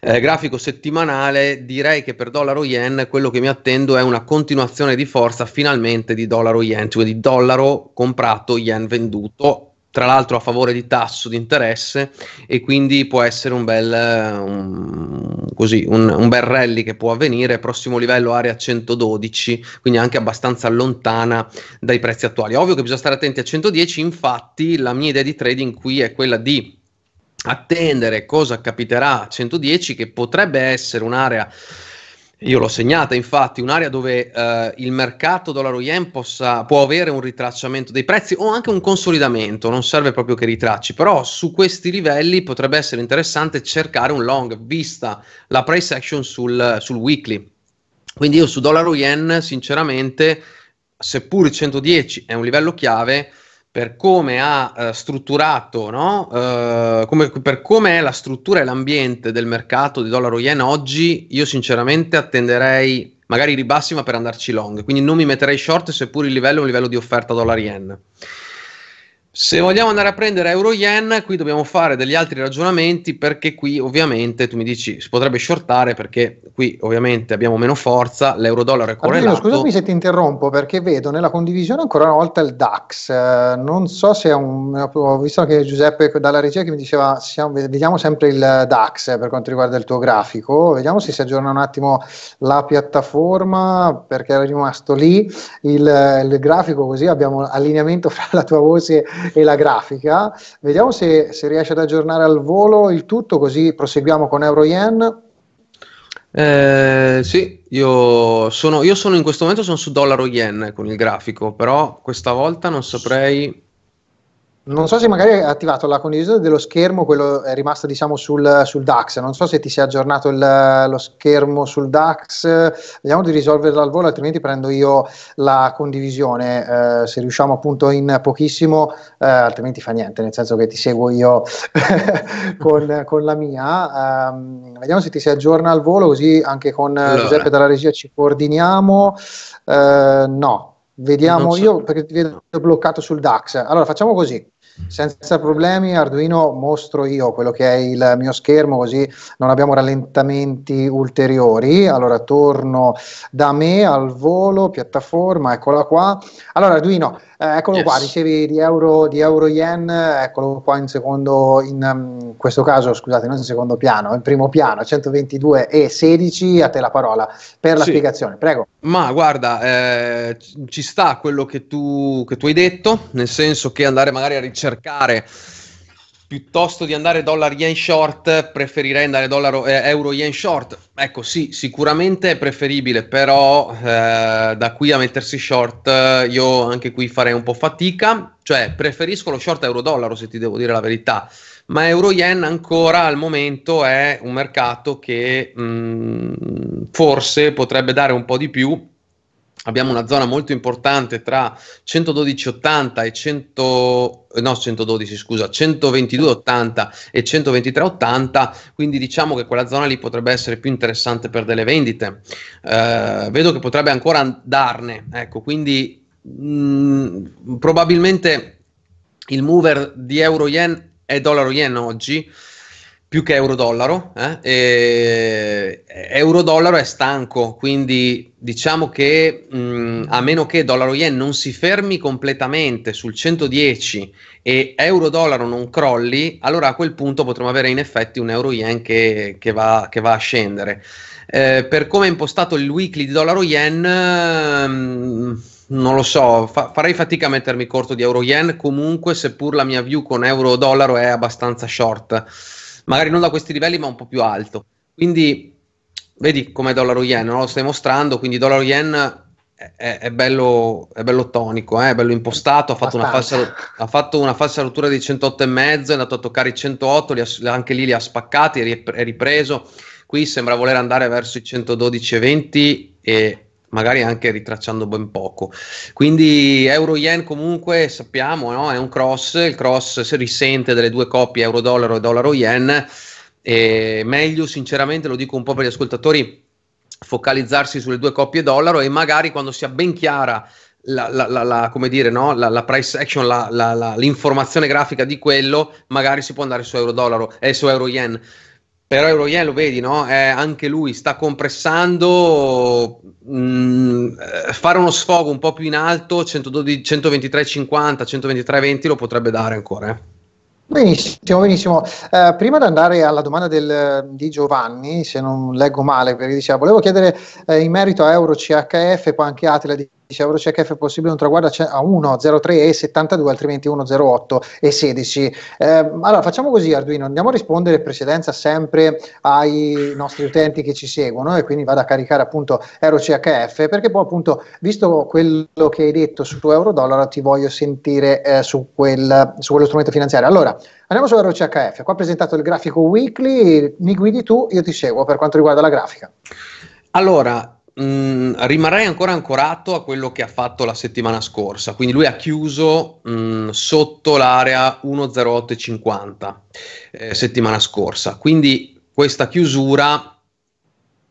eh, grafico settimanale, direi che per dollaro yen quello che mi attendo è una continuazione di forza finalmente di dollaro yen, cioè di dollaro comprato, yen venduto, tra l'altro a favore di tasso di interesse e quindi può essere un bel, un, così, un, un bel rally che può avvenire, prossimo livello area 112, quindi anche abbastanza lontana dai prezzi attuali. Ovvio che bisogna stare attenti a 110, infatti la mia idea di trading qui è quella di attendere cosa capiterà a 110 che potrebbe essere un'area io l'ho segnata, infatti, un'area dove eh, il mercato dollaro yen possa, può avere un ritracciamento dei prezzi o anche un consolidamento, non serve proprio che ritracci, però su questi livelli potrebbe essere interessante cercare un long, vista la price action sul, sul weekly. Quindi io su dollaro yen, sinceramente, seppur 110 è un livello chiave, per come ha eh, strutturato, no? eh, come, per come è la struttura e l'ambiente del mercato di dollaro yen oggi, io sinceramente attenderei magari ribassi ma per andarci long, quindi non mi metterei short seppur il livello è un livello di offerta dollaro yen. Se vogliamo andare a prendere euro yen, qui dobbiamo fare degli altri ragionamenti perché qui ovviamente tu mi dici si potrebbe shortare perché qui ovviamente abbiamo meno forza, l'euro dollaro è correlato. Allora, scusami se ti interrompo perché vedo nella condivisione ancora una volta il DAX, eh, non so se è un ho visto che Giuseppe dalla regia che mi diceva siamo, vediamo sempre il DAX per quanto riguarda il tuo grafico, vediamo se si aggiorna un attimo la piattaforma perché era rimasto lì il, il grafico così abbiamo allineamento fra la tua voce e la grafica. Vediamo se, se riesce ad aggiornare al volo il tutto, così proseguiamo con Euro-Yen. Eh, sì, io sono, io sono in questo momento sono su dollaro yen eh, con il grafico, però questa volta non saprei non so se magari hai attivato la condivisione dello schermo, quello è rimasto diciamo sul, sul DAX, non so se ti sia aggiornato il, lo schermo sul DAX, vediamo di risolverlo al volo, altrimenti prendo io la condivisione, eh, se riusciamo appunto in pochissimo, eh, altrimenti fa niente, nel senso che ti seguo io con, con, la mia, um, vediamo se ti si aggiorna al volo così anche con eh, allora. Giuseppe dalla regia ci coordiniamo, uh, no. Vediamo so. io perché ti vedo bloccato sul DAX. Allora facciamo così senza problemi, Arduino mostro io quello che è il mio schermo, così non abbiamo rallentamenti ulteriori. Allora torno da me al volo, piattaforma, eccola qua. Allora Arduino, eh, eccolo yes. qua, ricevi di euro, di euro yen, eccolo qua in secondo, in, in mm, questo caso scusate, non in secondo piano, in primo piano, 122 e 16, a te la parola per la sì. spiegazione, prego. Ma guarda, eh, ci sta quello che tu, che tu hai detto, nel senso che andare magari a ricercare piuttosto di andare dollar yen short, preferirei andare dollaro, eh, euro yen short. Ecco, sì, sicuramente è preferibile, però eh, da qui a mettersi short eh, io anche qui farei un po' fatica, cioè preferisco lo short euro dollaro se ti devo dire la verità, ma euro yen ancora al momento è un mercato che mh, mm, forse potrebbe dare un po' di più abbiamo una zona molto importante tra 112,80 e 100, eh, no, 112 scusa 122,80 e 123,80 quindi diciamo che quella zona lì potrebbe essere più interessante per delle vendite eh, vedo che potrebbe ancora andarne ecco quindi mh, mm, probabilmente il mover di euro yen è dollaro yen oggi più che euro-dollaro. Eh? euro-dollaro è stanco, quindi diciamo che mh, mm, a meno che dollaro-yen non si fermi completamente sul 110 e euro-dollaro non crolli, allora a quel punto potremo avere in effetti un euro-yen che, che, va, che va, a scendere. Eh, per come è impostato il weekly di dollaro-yen... Mm, non lo so, fa- farei fatica a mettermi corto di euro-yen, comunque seppur la mia view con euro-dollaro è abbastanza short magari non da questi livelli ma un po' più alto. Quindi vedi come dollaro yen, no? lo stai mostrando, quindi dollaro yen è, è, bello, è bello tonico, eh? è bello impostato, ha fatto, falsa, ha fatto, una falsa, rottura di 108,5, è andato a toccare i 108, li ha, anche lì li ha spaccati, è ripreso, qui sembra voler andare verso i 112,20 e magari anche ritracciando ben poco. Quindi euro-yen comunque sappiamo, no? è un cross, il cross si risente delle due coppie euro-dollaro e dollaro-yen, e meglio sinceramente, lo dico un po' per gli ascoltatori, focalizzarsi sulle due coppie dollaro e magari quando sia ben chiara la, la, la, la come dire, no? la, price action, l'informazione grafica di quello, magari si può andare su euro-dollaro e eh, su euro-yen però Euroyen lo vedi, no? Eh, anche lui sta compressando, mh, mm, eh, fare uno sfogo un po' più in alto, 123,50, 123,20 lo potrebbe dare ancora. Eh. Benissimo, benissimo. Eh, prima di andare alla domanda del, di Giovanni, se non leggo male, perché diceva, volevo chiedere eh, in merito a Euro CHF, poi anche Atela di diceva Veloce è possibile un traguardo a 1.03 e 72, altrimenti 1.08 e 16. Eh, allora facciamo così Arduino, andiamo a rispondere in precedenza sempre ai nostri utenti che ci seguono e quindi vado a caricare appunto EuroCHF perché poi appunto visto quello che hai detto su euro-dollaro ti voglio sentire eh, su, quel, su quello strumento finanziario. Allora andiamo su EuroCHF, qua ho presentato il grafico weekly, mi guidi tu, io ti seguo per quanto riguarda la grafica. Allora, mh, mm, rimarrei ancora ancorato a quello che ha fatto la settimana scorsa. Quindi lui ha chiuso mh, mm, sotto l'area 10850 eh, settimana scorsa. Quindi questa chiusura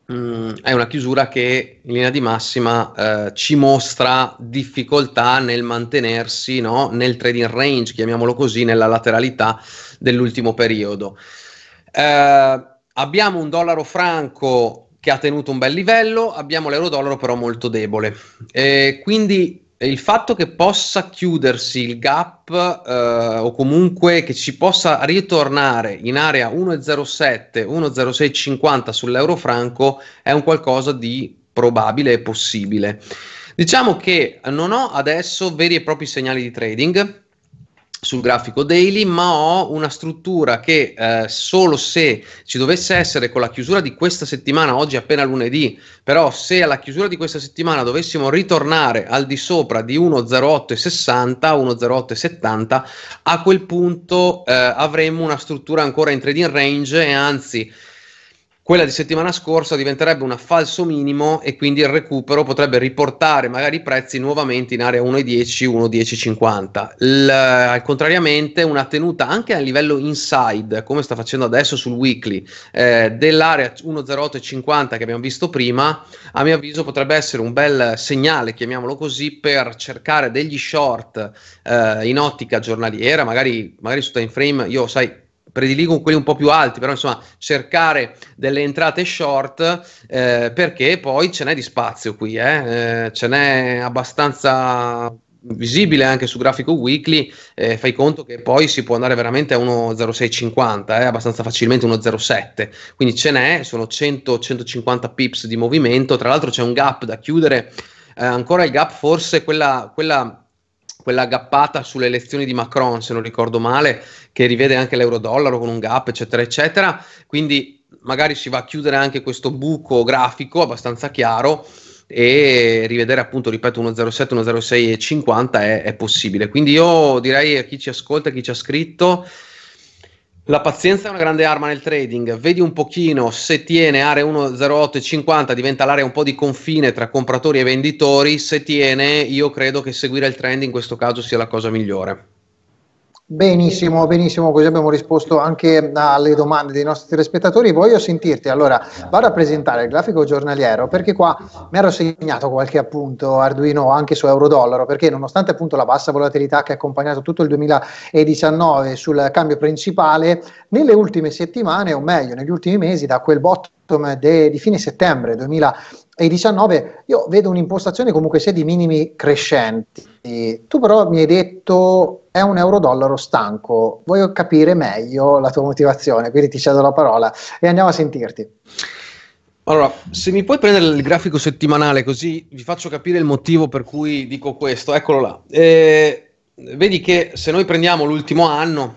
mh, mm, è una chiusura che in linea di massima eh, ci mostra difficoltà nel mantenersi no? nel trading range, chiamiamolo così, nella lateralità dell'ultimo periodo. Eh, abbiamo un dollaro franco che ha tenuto un bel livello, abbiamo l'euro-dollaro però molto debole. Eh, quindi il fatto che possa chiudersi il gap eh, o comunque che ci possa ritornare in area 1,07-1,0650 sull'euro franco è un qualcosa di probabile e possibile. Diciamo che non ho adesso veri e propri segnali di trading, sul grafico daily, ma ho una struttura che eh, solo se ci dovesse essere con la chiusura di questa settimana, oggi è appena lunedì, però se alla chiusura di questa settimana dovessimo ritornare al di sopra di 1,0860, 1,0870, a quel punto eh, avremmo una struttura ancora in trading range e anzi quella di settimana scorsa diventerebbe un falso minimo e quindi il recupero potrebbe riportare magari i prezzi nuovamente in area 1,10, 1,10,50. al contrariamente, una tenuta anche a livello inside, come sta facendo adesso sul weekly, eh, dell'area 1,08,50 che abbiamo visto prima, a mio avviso potrebbe essere un bel segnale, chiamiamolo così, per cercare degli short eh, in ottica giornaliera, magari, magari su time frame, io sai prediligo quelli un po' più alti, però insomma cercare delle entrate short eh, perché poi ce n'è di spazio qui, eh? Eh, ce n'è abbastanza visibile anche su grafico weekly, eh, fai conto che poi si può andare veramente a 1,0650, eh, abbastanza facilmente 1,07, quindi ce n'è, sono 100-150 pips di movimento, tra l'altro c'è un gap da chiudere, eh, ancora il gap forse quella, quella quella gappata sulle elezioni di Macron, se non ricordo male, che rivede anche l'euro-dollaro con un gap, eccetera, eccetera. Quindi magari si va a chiudere anche questo buco grafico abbastanza chiaro e rivedere appunto, ripeto, 1.07, 1,06,50 è, è possibile. Quindi io direi a chi ci ascolta, a chi ci ha scritto, la pazienza è una grande arma nel trading, vedi un pochino se tiene area 1,08,50 diventa l'area un po' di confine tra compratori e venditori, se tiene io credo che seguire il trend in questo caso sia la cosa migliore. Benissimo, benissimo, così abbiamo risposto anche alle domande dei nostri telespettatori. Voglio sentirti, allora vado a presentare il grafico giornaliero perché qua mi ero segnato qualche appunto Arduino anche su euro-dollaro perché nonostante appunto la bassa volatilità che ha accompagnato tutto il 2019 sul cambio principale, nelle ultime settimane o meglio negli ultimi mesi da quel botto Ehm, di fine settembre 2019, io vedo un'impostazione comunque sia di minimi crescenti. Tu però mi hai detto è un euro-dollaro stanco, voglio capire meglio la tua motivazione, quindi ti cedo la parola e andiamo a sentirti. Allora, se mi puoi prendere il grafico settimanale così vi faccio capire il motivo per cui dico questo, eccolo là. Eh, vedi che se noi prendiamo l'ultimo anno,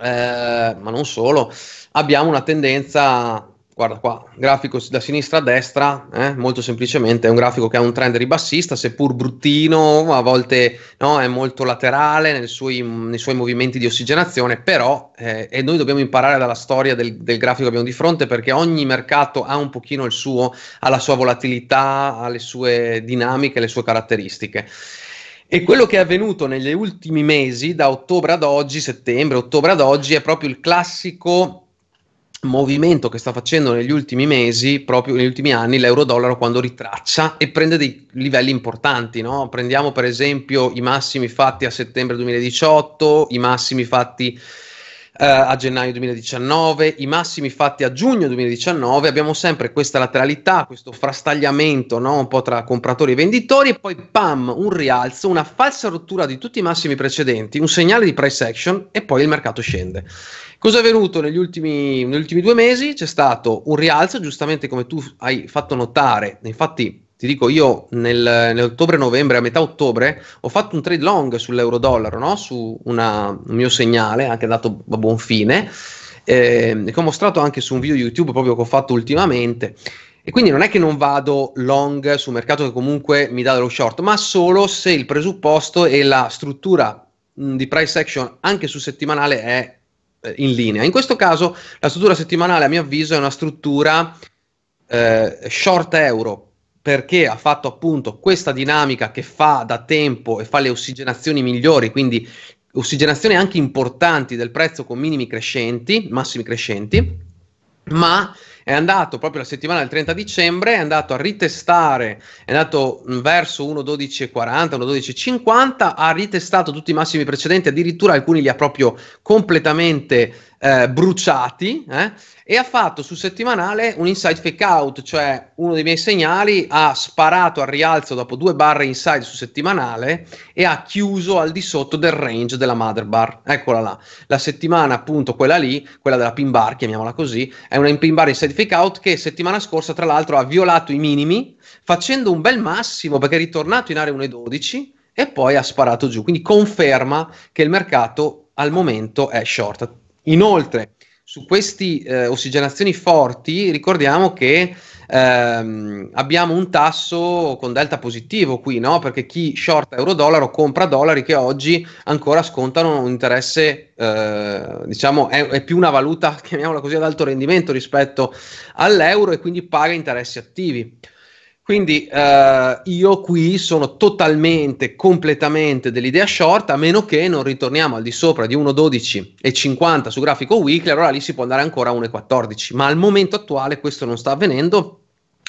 eh, ma non solo, abbiamo una tendenza guarda qua, grafico da sinistra a destra, eh, molto semplicemente, è un grafico che ha un trend ribassista, seppur bruttino, a volte no, è molto laterale suoi, nei suoi movimenti di ossigenazione, però, eh, e noi dobbiamo imparare dalla storia del, del, grafico che abbiamo di fronte, perché ogni mercato ha un pochino il suo, ha la sua volatilità, ha le sue dinamiche, le sue caratteristiche. E quello che è avvenuto negli ultimi mesi, da ottobre ad oggi, settembre, ottobre ad oggi, è proprio il classico movimento che sta facendo negli ultimi mesi, proprio negli ultimi anni, l'euro-dollaro quando ritraccia e prende dei livelli importanti. No? Prendiamo per esempio i massimi fatti a settembre 2018, i massimi fatti Uh, a gennaio 2019, i massimi fatti a giugno 2019, abbiamo sempre questa lateralità, questo frastagliamento no? un po' tra compratori e venditori e poi pam, un rialzo, una falsa rottura di tutti i massimi precedenti, un segnale di price action e poi il mercato scende. Cosa è avvenuto negli ultimi, negli ultimi due mesi? C'è stato un rialzo, giustamente come tu hai fatto notare, infatti ti dico io nel, nell'ottobre-novembre, a metà ottobre, ho fatto un trade long sull'euro-dollaro, no? su una, un mio segnale, anche dato a buon fine, eh, che ho mostrato anche su un video YouTube proprio che ho fatto ultimamente. E quindi non è che non vado long sul mercato che comunque mi dà dello short, ma solo se il presupposto e la struttura mh, di price action anche su settimanale è eh, in linea. In questo caso la struttura settimanale, a mio avviso, è una struttura eh, short euro perché ha fatto appunto questa dinamica che fa da tempo e fa le ossigenazioni migliori, quindi ossigenazioni anche importanti del prezzo con minimi crescenti, massimi crescenti, ma è andato proprio la settimana del 30 dicembre, è andato a ritestare, è andato verso 1.12.40, 1.12.50, ha ritestato tutti i massimi precedenti, addirittura alcuni li ha proprio completamente eh, bruciati eh, e ha fatto sul settimanale un inside fake out, cioè uno dei miei segnali ha sparato al rialzo dopo due barre inside sul settimanale e ha chiuso al di sotto del range della mother bar. Eccola là. La settimana appunto quella lì, quella della pin bar, chiamiamola così, è una pin bar inside fake out che settimana scorsa tra l'altro ha violato i minimi facendo un bel massimo perché è ritornato in area 1.12 e poi ha sparato giù. Quindi conferma che il mercato al momento è short. Inoltre, su queste eh, ossigenazioni forti ricordiamo che ehm, abbiamo un tasso con delta positivo qui, no? perché chi shorta euro-dollaro compra dollari che oggi ancora scontano un interesse, eh, diciamo, è, è, più una valuta, chiamiamola così, ad alto rendimento rispetto all'euro e quindi paga interessi attivi. Quindi eh, io qui sono totalmente, completamente dell'idea short, a meno che non ritorniamo al di sopra di 1,12,50 su grafico weekly, allora lì si può andare ancora a 1,14, ma al momento attuale questo non sta avvenendo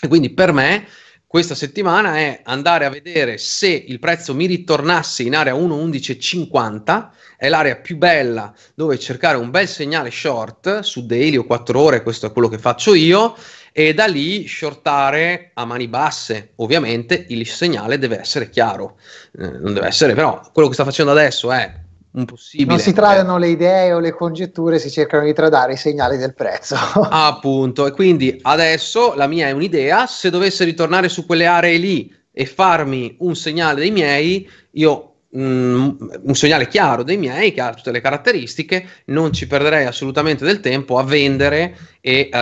e quindi per me questa settimana è andare a vedere se il prezzo mi ritornasse in area 1.11.50, è l'area più bella dove cercare un bel segnale short su daily o 4 ore, questo è quello che faccio io, e da lì shortare a mani basse. Ovviamente il segnale deve essere chiaro, eh, non deve essere però quello che sta facendo adesso è impossibile. Non si tradano eh. le idee o le congetture, si cercano di tradare i segnali del prezzo. Appunto, e quindi adesso la mia è un'idea, se dovesse ritornare su quelle aree lì e farmi un segnale dei miei, io Mm, un segnale chiaro dei miei che ha tutte le caratteristiche, non ci perderei assolutamente del tempo a vendere e, uh,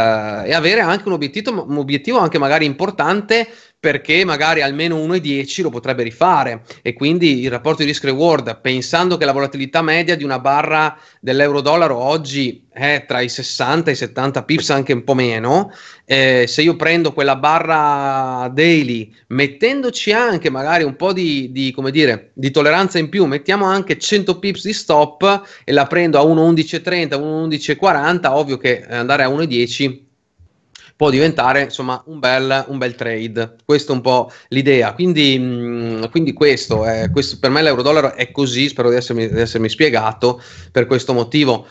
e avere anche un obiettivo, un obiettivo anche magari importante perché magari almeno 1,10 lo potrebbe rifare e quindi il rapporto di risk-reward, pensando che la volatilità media di una barra dell'euro-dollaro oggi è tra i 60 e i 70 pips, anche un po' meno, eh, se io prendo quella barra daily, mettendoci anche magari un po' di, di, come dire, di tolleranza in più, mettiamo anche 100 pips di stop e la prendo a 1,11,30, 1,11,40, ovvio che andare a 1,10 può diventare insomma un bel, un bel trade. Questa è un po' l'idea. Quindi, mh, quindi questo, è, eh, questo, per me l'euro-dollaro è così, spero di essermi, di essermi spiegato per questo motivo.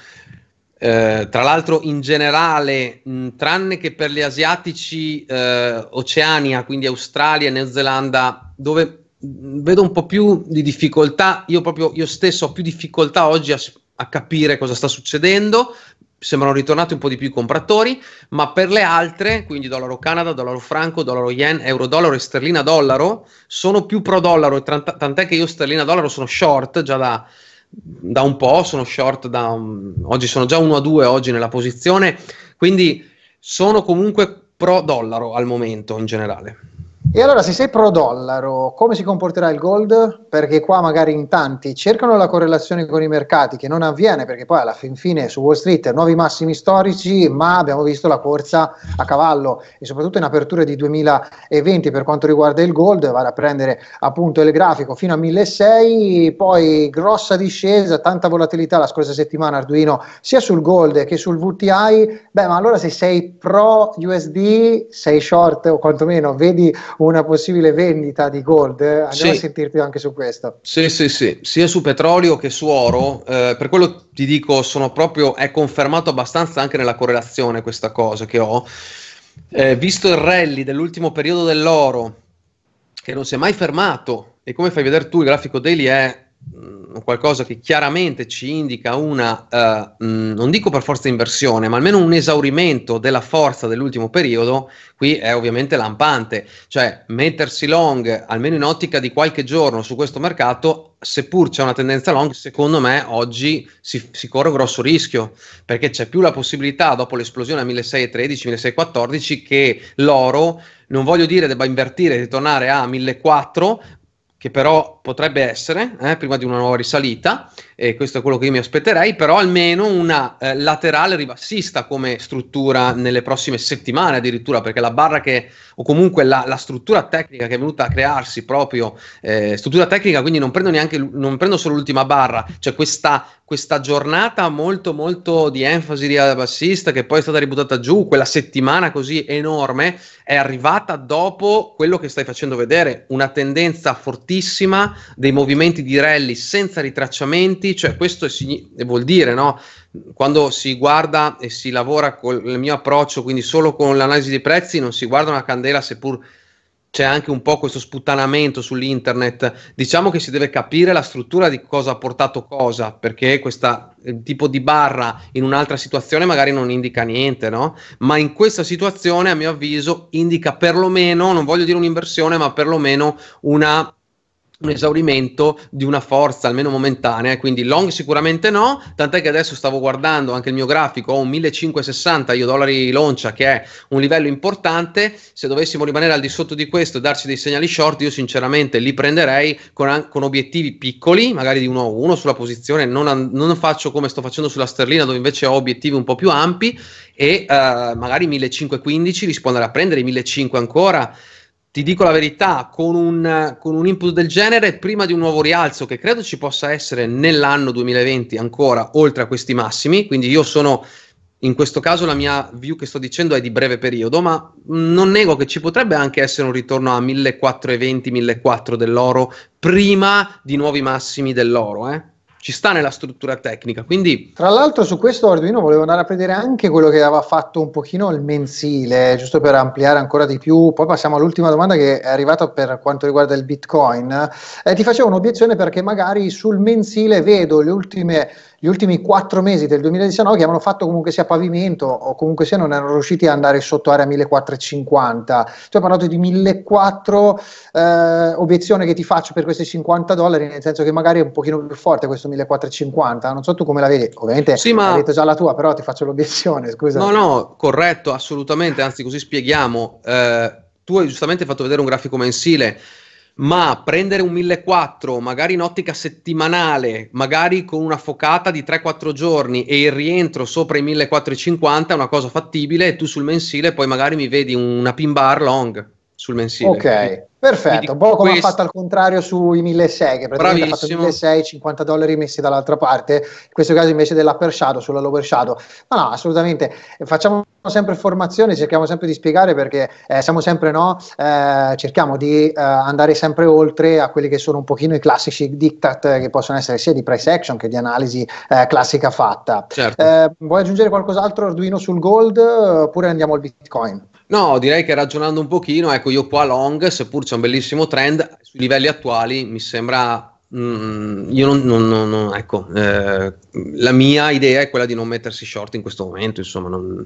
Eh, tra l'altro in generale, mh, tranne che per gli asiatici, eh, Oceania, ah, quindi Australia e New Zelanda, dove vedo un po' più di difficoltà, io proprio io stesso ho più difficoltà oggi a, a capire cosa sta succedendo, sembrano ritornati un po' di più i compratori, ma per le altre, quindi dollaro Canada, dollaro franco, dollaro yen, euro dollaro e sterlina dollaro, sono più pro dollaro, tant'è che io sterlina dollaro sono short già da, da un po', sono short da um, oggi sono già 1 a 2 oggi nella posizione, quindi sono comunque pro dollaro al momento in generale. E allora se sei pro dollaro, come si comporterà il gold? Perché qua magari in tanti cercano la correlazione con i mercati, che non avviene perché poi alla fin fine su Wall Street nuovi massimi storici, ma abbiamo visto la corsa a cavallo e soprattutto in apertura di 2020 per quanto riguarda il gold, vado a prendere appunto il grafico fino a 1.600, poi grossa discesa, tanta volatilità la scorsa settimana Arduino sia sul gold che sul VTI, beh ma allora se sei pro USD, sei short o quantomeno vedi una possibile vendita di gold. Eh, andiamo sì. a sentirti anche su questo. Sì, sì, sì, sia su petrolio che su oro. Eh, per quello ti dico, sono proprio, è confermato abbastanza anche nella correlazione questa cosa che ho. Eh, visto il rally dell'ultimo periodo dell'oro, che non si è mai fermato, e come fai a vedere tu, il grafico daily è Mm, qualcosa che chiaramente ci indica una, uh, eh, mh, mm, non dico per forza inversione, ma almeno un esaurimento della forza dell'ultimo periodo, qui è ovviamente lampante, cioè mettersi long, almeno in ottica di qualche giorno su questo mercato, seppur c'è una tendenza long, secondo me oggi si, si corre un grosso rischio, perché c'è più la possibilità, dopo l'esplosione a 1613-1614, che l'oro non voglio dire debba invertire e ritornare a 1400, che però potrebbe essere eh, prima di una nuova risalita e questo è quello che io mi aspetterei, però almeno una eh, laterale ribassista come struttura nelle prossime settimane addirittura, perché la barra che, o comunque la, la struttura tecnica che è venuta a crearsi proprio, eh, struttura tecnica, quindi non prendo neanche, non prendo solo l'ultima barra, cioè questa, questa giornata molto molto di enfasi di bassista che poi è stata ributtata giù, quella settimana così enorme, è arrivata dopo quello che stai facendo vedere, una tendenza fortissima dei movimenti di rally senza ritracciamenti, clienti, cioè questo vuol dire, no? quando si guarda e si lavora con il mio approccio, quindi solo con l'analisi dei prezzi, non si guarda una candela seppur c'è anche un po' questo sputtanamento sull'internet. Diciamo che si deve capire la struttura di cosa ha portato cosa, perché questo tipo di barra in un'altra situazione magari non indica niente, no? Ma in questa situazione, a mio avviso, indica perlomeno, non voglio dire un'inversione, ma perlomeno una un esaurimento di una forza almeno momentanea, eh, quindi long sicuramente no, tant'è che adesso stavo guardando anche il mio grafico, ho un 1560 io dollari l'oncia che è un livello importante, se dovessimo rimanere al di sotto di questo e darci dei segnali short io sinceramente li prenderei con, con obiettivi piccoli, magari di 1 a 1 sulla posizione, non, non, faccio come sto facendo sulla sterlina dove invece ho obiettivi un po' più ampi e eh, magari 1515 rispondere a prendere, 1500 ancora ti dico la verità, con un, con un, input del genere, prima di un nuovo rialzo che credo ci possa essere nell'anno 2020 ancora oltre a questi massimi, quindi io sono, in questo caso la mia view che sto dicendo è di breve periodo, ma non nego che ci potrebbe anche essere un ritorno a 1420-1400 dell'oro prima di nuovi massimi dell'oro, eh? ci sta nella struttura tecnica. Quindi... Tra l'altro su questo Arduino volevo andare a prendere anche quello che aveva fatto un pochino il mensile, giusto per ampliare ancora di più. Poi passiamo all'ultima domanda che è arrivata per quanto riguarda il Bitcoin. Eh, ti facevo un'obiezione perché magari sul mensile vedo le ultime gli ultimi quattro mesi del 2019 che hanno fatto comunque sia pavimento o comunque sia non erano riusciti ad andare sotto area 1450. Tu hai parlato di 1400, eh, obiezione che ti faccio per questi 50 dollari, nel senso che magari è un pochino più forte questo 1450, non so tu come la vedi, ovviamente sì, ma... hai detto già la tua, però ti faccio l'obiezione, scusa. No, no, corretto, assolutamente, anzi così spieghiamo. Eh, tu hai giustamente fatto vedere un grafico mensile ma prendere un 1400, magari in ottica settimanale, magari con una focata di 3-4 giorni e il rientro sopra i 1450 è una cosa fattibile e tu sul mensile poi magari mi vedi una pin bar long sul mensile. Ok, perfetto. Un po' come questo... ha fatto al contrario sui 1600, che praticamente Bravissimo. ha fatto 1600, 50 dollari messi dall'altra parte, in questo caso invece dell'upper shadow sulla lower shadow. No, no, assolutamente. Facciamo sempre formazione, cerchiamo sempre di spiegare perché eh, siamo sempre no, eh, cerchiamo di eh, andare sempre oltre a quelli che sono un pochino i classici diktat eh, che possono essere sia di price action che di analisi eh, classica fatta. Certo. Eh, vuoi aggiungere qualcos'altro Arduino sul gold oppure andiamo al bitcoin? No, direi che ragionando un pochino, ecco io qua long, seppur c'è un bellissimo trend, sui livelli attuali mi sembra Mm, io non, non, non, non ecco, eh, la mia idea è quella di non mettersi short in questo momento, insomma, non,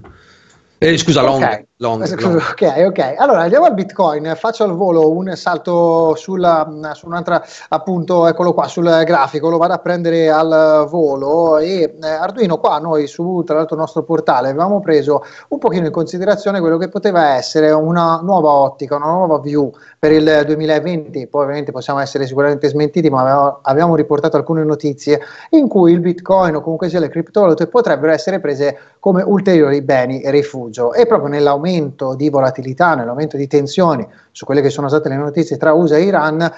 eh, scusa, long, okay. long, scusa, long, Ok, ok. Allora andiamo al Bitcoin. Faccio al volo un salto sulla, su un'altra, appunto, eccolo qua, sul grafico. Lo vado a prendere al volo. E eh, Arduino, qua noi su, tra l'altro, il nostro portale avevamo preso un pochino in considerazione quello che poteva essere una nuova ottica, una nuova view per il 2020, poi ovviamente possiamo essere sicuramente smentiti, ma avevamo, abbiamo riportato alcune notizie in cui il bitcoin o comunque sia le criptovalute potrebbero essere prese come ulteriori beni e rifugio e proprio nell'aumento di volatilità, nell'aumento di tensioni su quelle che sono state le notizie tra USA e Iran,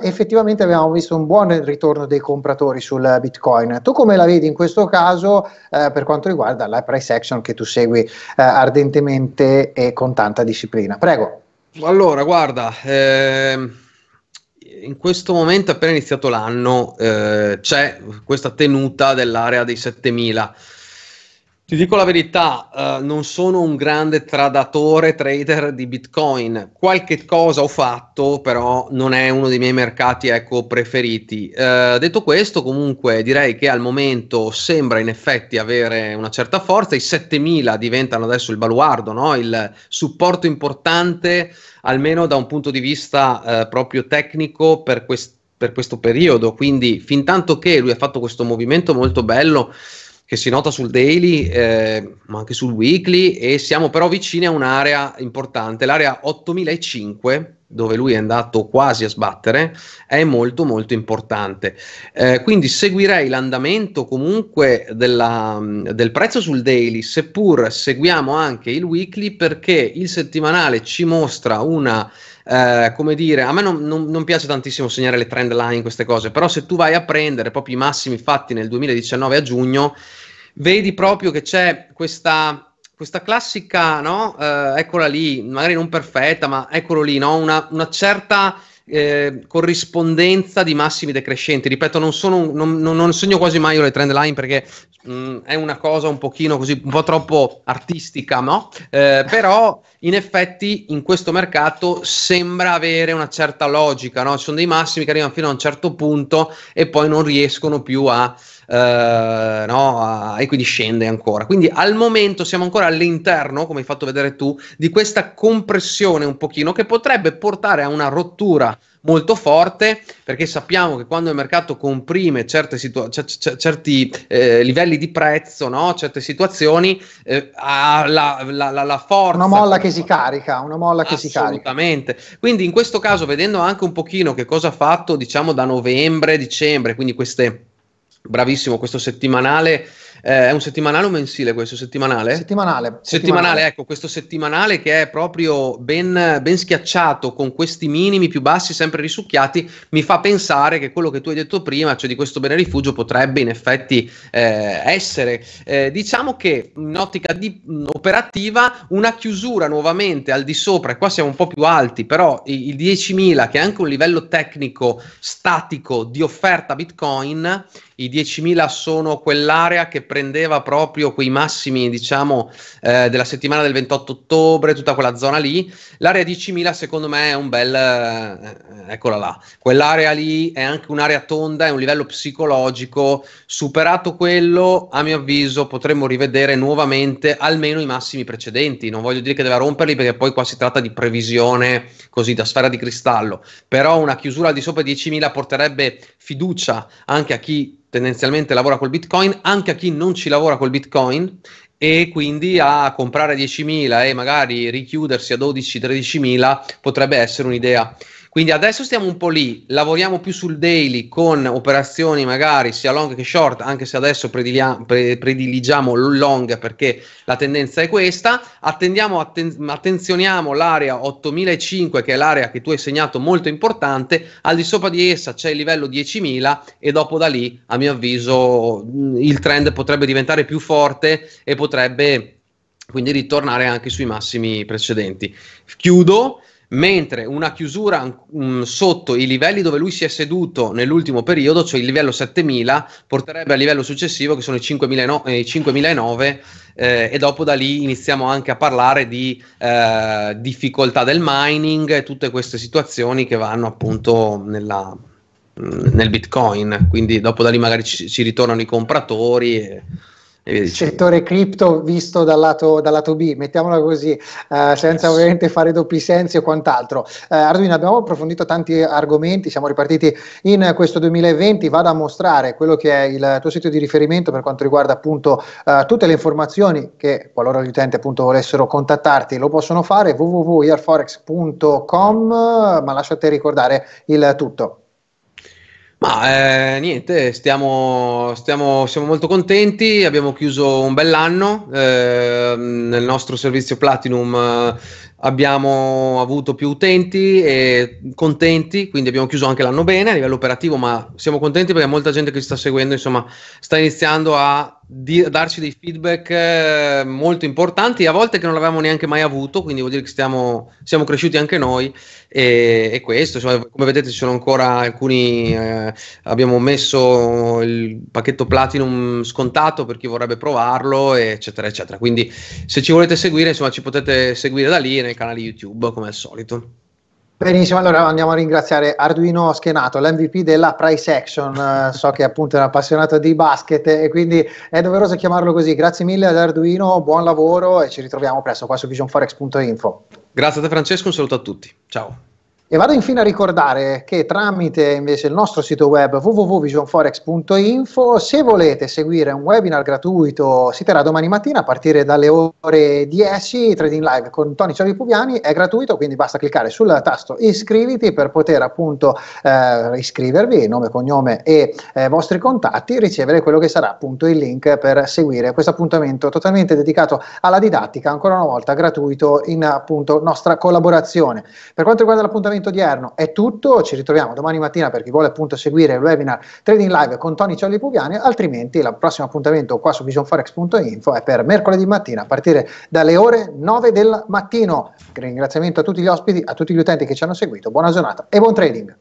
effettivamente abbiamo visto un buon ritorno dei compratori sul bitcoin. Tu come la vedi in questo caso eh, per quanto riguarda la price action che tu segui eh, ardentemente e con tanta disciplina? Prego. Allora, guarda, ehm, in questo momento, appena iniziato l'anno, eh, c'è questa tenuta dell'area dei 7000 ti dico la verità, uh, non sono un grande tradatore, trader di Bitcoin. Qualche cosa ho fatto, però non è uno dei miei mercati ecco, preferiti. Uh, detto questo, comunque direi che al momento sembra in effetti avere una certa forza. I 7000 diventano adesso il baluardo, no? il supporto importante, almeno da un punto di vista uh, proprio tecnico per, quest- per questo periodo. Quindi, fin tanto che lui ha fatto questo movimento molto bello che si nota sul daily, eh, ma anche sul weekly, e siamo però vicini a un'area importante, l'area 8005, dove lui è andato quasi a sbattere, è molto molto importante. Eh, quindi seguirei l'andamento comunque della, del prezzo sul daily, seppur seguiamo anche il weekly, perché il settimanale ci mostra una eh, come dire, a me non, non, non, piace tantissimo segnare le trend line, queste cose, però se tu vai a prendere proprio i massimi fatti nel 2019 a giugno, vedi proprio che c'è questa, questa classica, no? Eh, eccola lì, magari non perfetta, ma eccolo lì, no? una, una certa... Eh, corrispondenza di massimi decrescenti. Ripeto, non, sono, non, non, segno quasi mai le trend line perché mh, mm, è una cosa un pochino così, un po' troppo artistica, no? Eh, però in effetti in questo mercato sembra avere una certa logica, no? ci sono dei massimi che arrivano fino a un certo punto e poi non riescono più a, eh, no, a, e quindi scende ancora. Quindi al momento siamo ancora all'interno, come hai fatto vedere tu, di questa compressione un pochino che potrebbe portare a una rottura molto forte perché sappiamo che quando il mercato comprime situa- c- c- certi eh, livelli di prezzo, no? certe situazioni, eh, ha la, la, la, la, forza. Una molla che si carica, una molla che si carica. Assolutamente. Quindi in questo caso, vedendo anche un pochino che cosa ha fatto, diciamo, da novembre, dicembre, quindi queste, bravissimo, questo settimanale eh, è un settimanale o mensile questo? Settimanale? Settimanale, settimanale? settimanale. ecco, questo settimanale che è proprio ben, ben, schiacciato con questi minimi più bassi, sempre risucchiati, mi fa pensare che quello che tu hai detto prima, cioè di questo bene rifugio, potrebbe in effetti eh, essere. Eh, diciamo che in ottica di, mh, operativa una chiusura nuovamente al di sopra, e qua siamo un po' più alti, però i, i 10.000 che è anche un livello tecnico statico di offerta Bitcoin i 10.000 sono quell'area che prendeva proprio quei massimi, diciamo, eh, della settimana del 28 ottobre, tutta quella zona lì. L'area 10.000 secondo me è un bel, eh, eccola là, quell'area lì è anche un'area tonda, è un livello psicologico. Superato quello, a mio avviso, potremmo rivedere nuovamente almeno i massimi precedenti. Non voglio dire che deve romperli perché poi qua si tratta di previsione così da sfera di cristallo, però una chiusura di sopra 10.000 porterebbe fiducia anche a chi tendenzialmente lavora col Bitcoin, anche a chi non ci lavora col Bitcoin e quindi a comprare 10.000 e magari richiudersi a 12-13.000 potrebbe essere un'idea. Quindi adesso stiamo un po' lì, lavoriamo più sul daily con operazioni magari sia long che short, anche se adesso prediligiamo, il long perché la tendenza è questa. Attendiamo, atten- attenzioniamo l'area 8005 che è l'area che tu hai segnato molto importante, al di sopra di essa c'è il livello 10.000 e dopo da lì a mio avviso il trend potrebbe diventare più forte e potrebbe quindi ritornare anche sui massimi precedenti. Chiudo mentre una chiusura mh, sotto i livelli dove lui si è seduto nell'ultimo periodo, cioè il livello 7000, porterebbe al livello successivo che sono i 5009, eh, 5009 eh, e dopo da lì iniziamo anche a parlare di eh, difficoltà del mining e tutte queste situazioni che vanno appunto nella, mh, mm, nel bitcoin, quindi dopo da lì magari ci, ci ritornano i compratori. E, settore cripto visto dal lato, dal lato B, mettiamola così, eh, senza yes. ovviamente fare doppi sensi o quant'altro. Eh, Arduino, abbiamo approfondito tanti argomenti, siamo ripartiti in questo 2020, vado a mostrare quello che è il tuo sito di riferimento per quanto riguarda appunto eh, tutte le informazioni che qualora gli utenti appunto volessero contattarti lo possono fare www.irforex.com, ma lasciate ricordare il tutto. Ma eh, niente, stiamo, stiamo, siamo molto contenti, abbiamo chiuso un bell'anno eh, nel nostro servizio Platinum abbiamo avuto più utenti e contenti, quindi abbiamo chiuso anche l'anno bene a livello operativo, ma siamo contenti perché molta gente che ci sta seguendo, insomma, sta iniziando a di- darci dei feedback eh, molto importanti, a volte che non l'avevamo neanche mai avuto, quindi vuol dire che stiamo, siamo cresciuti anche noi e, e questo, insomma, come vedete ci sono ancora alcuni, eh, abbiamo messo il pacchetto Platinum scontato per chi vorrebbe provarlo, eccetera, eccetera. Quindi se ci volete seguire, insomma, ci potete seguire da lì nel canale YouTube come al solito. Benissimo, allora andiamo a ringraziare Arduino Schenato, l'MVP della Price Action, eh, so che appunto è un appassionato di basket e quindi è doveroso chiamarlo così. Grazie mille ad Arduino, buon lavoro e ci ritroviamo presto qua su visionforex.info. Grazie a te Francesco, un saluto a tutti, ciao. E vado infine a ricordare che tramite invece il nostro sito web www.visionforex.info, se volete seguire un webinar gratuito, si terrà domani mattina a partire dalle ore 10, Trading Live con Tony Ciavi Pugliani, è gratuito, quindi basta cliccare sul tasto iscriviti per poter appunto eh, iscrivervi, nome, cognome e eh, vostri contatti, ricevere quello che sarà appunto il link per seguire questo appuntamento totalmente dedicato alla didattica, ancora una volta gratuito in appunto nostra collaborazione. Per quanto riguarda l'appuntamento appuntamento odierno è tutto, ci ritroviamo domani mattina per chi vuole appunto seguire il webinar Trading Live con Tony Ciolli Pugliani, altrimenti il prossimo appuntamento qua su visionforex.info è per mercoledì mattina a partire dalle ore 9 del mattino. Ringraziamento a tutti gli ospiti, a tutti gli utenti che ci hanno seguito, buona giornata e buon trading!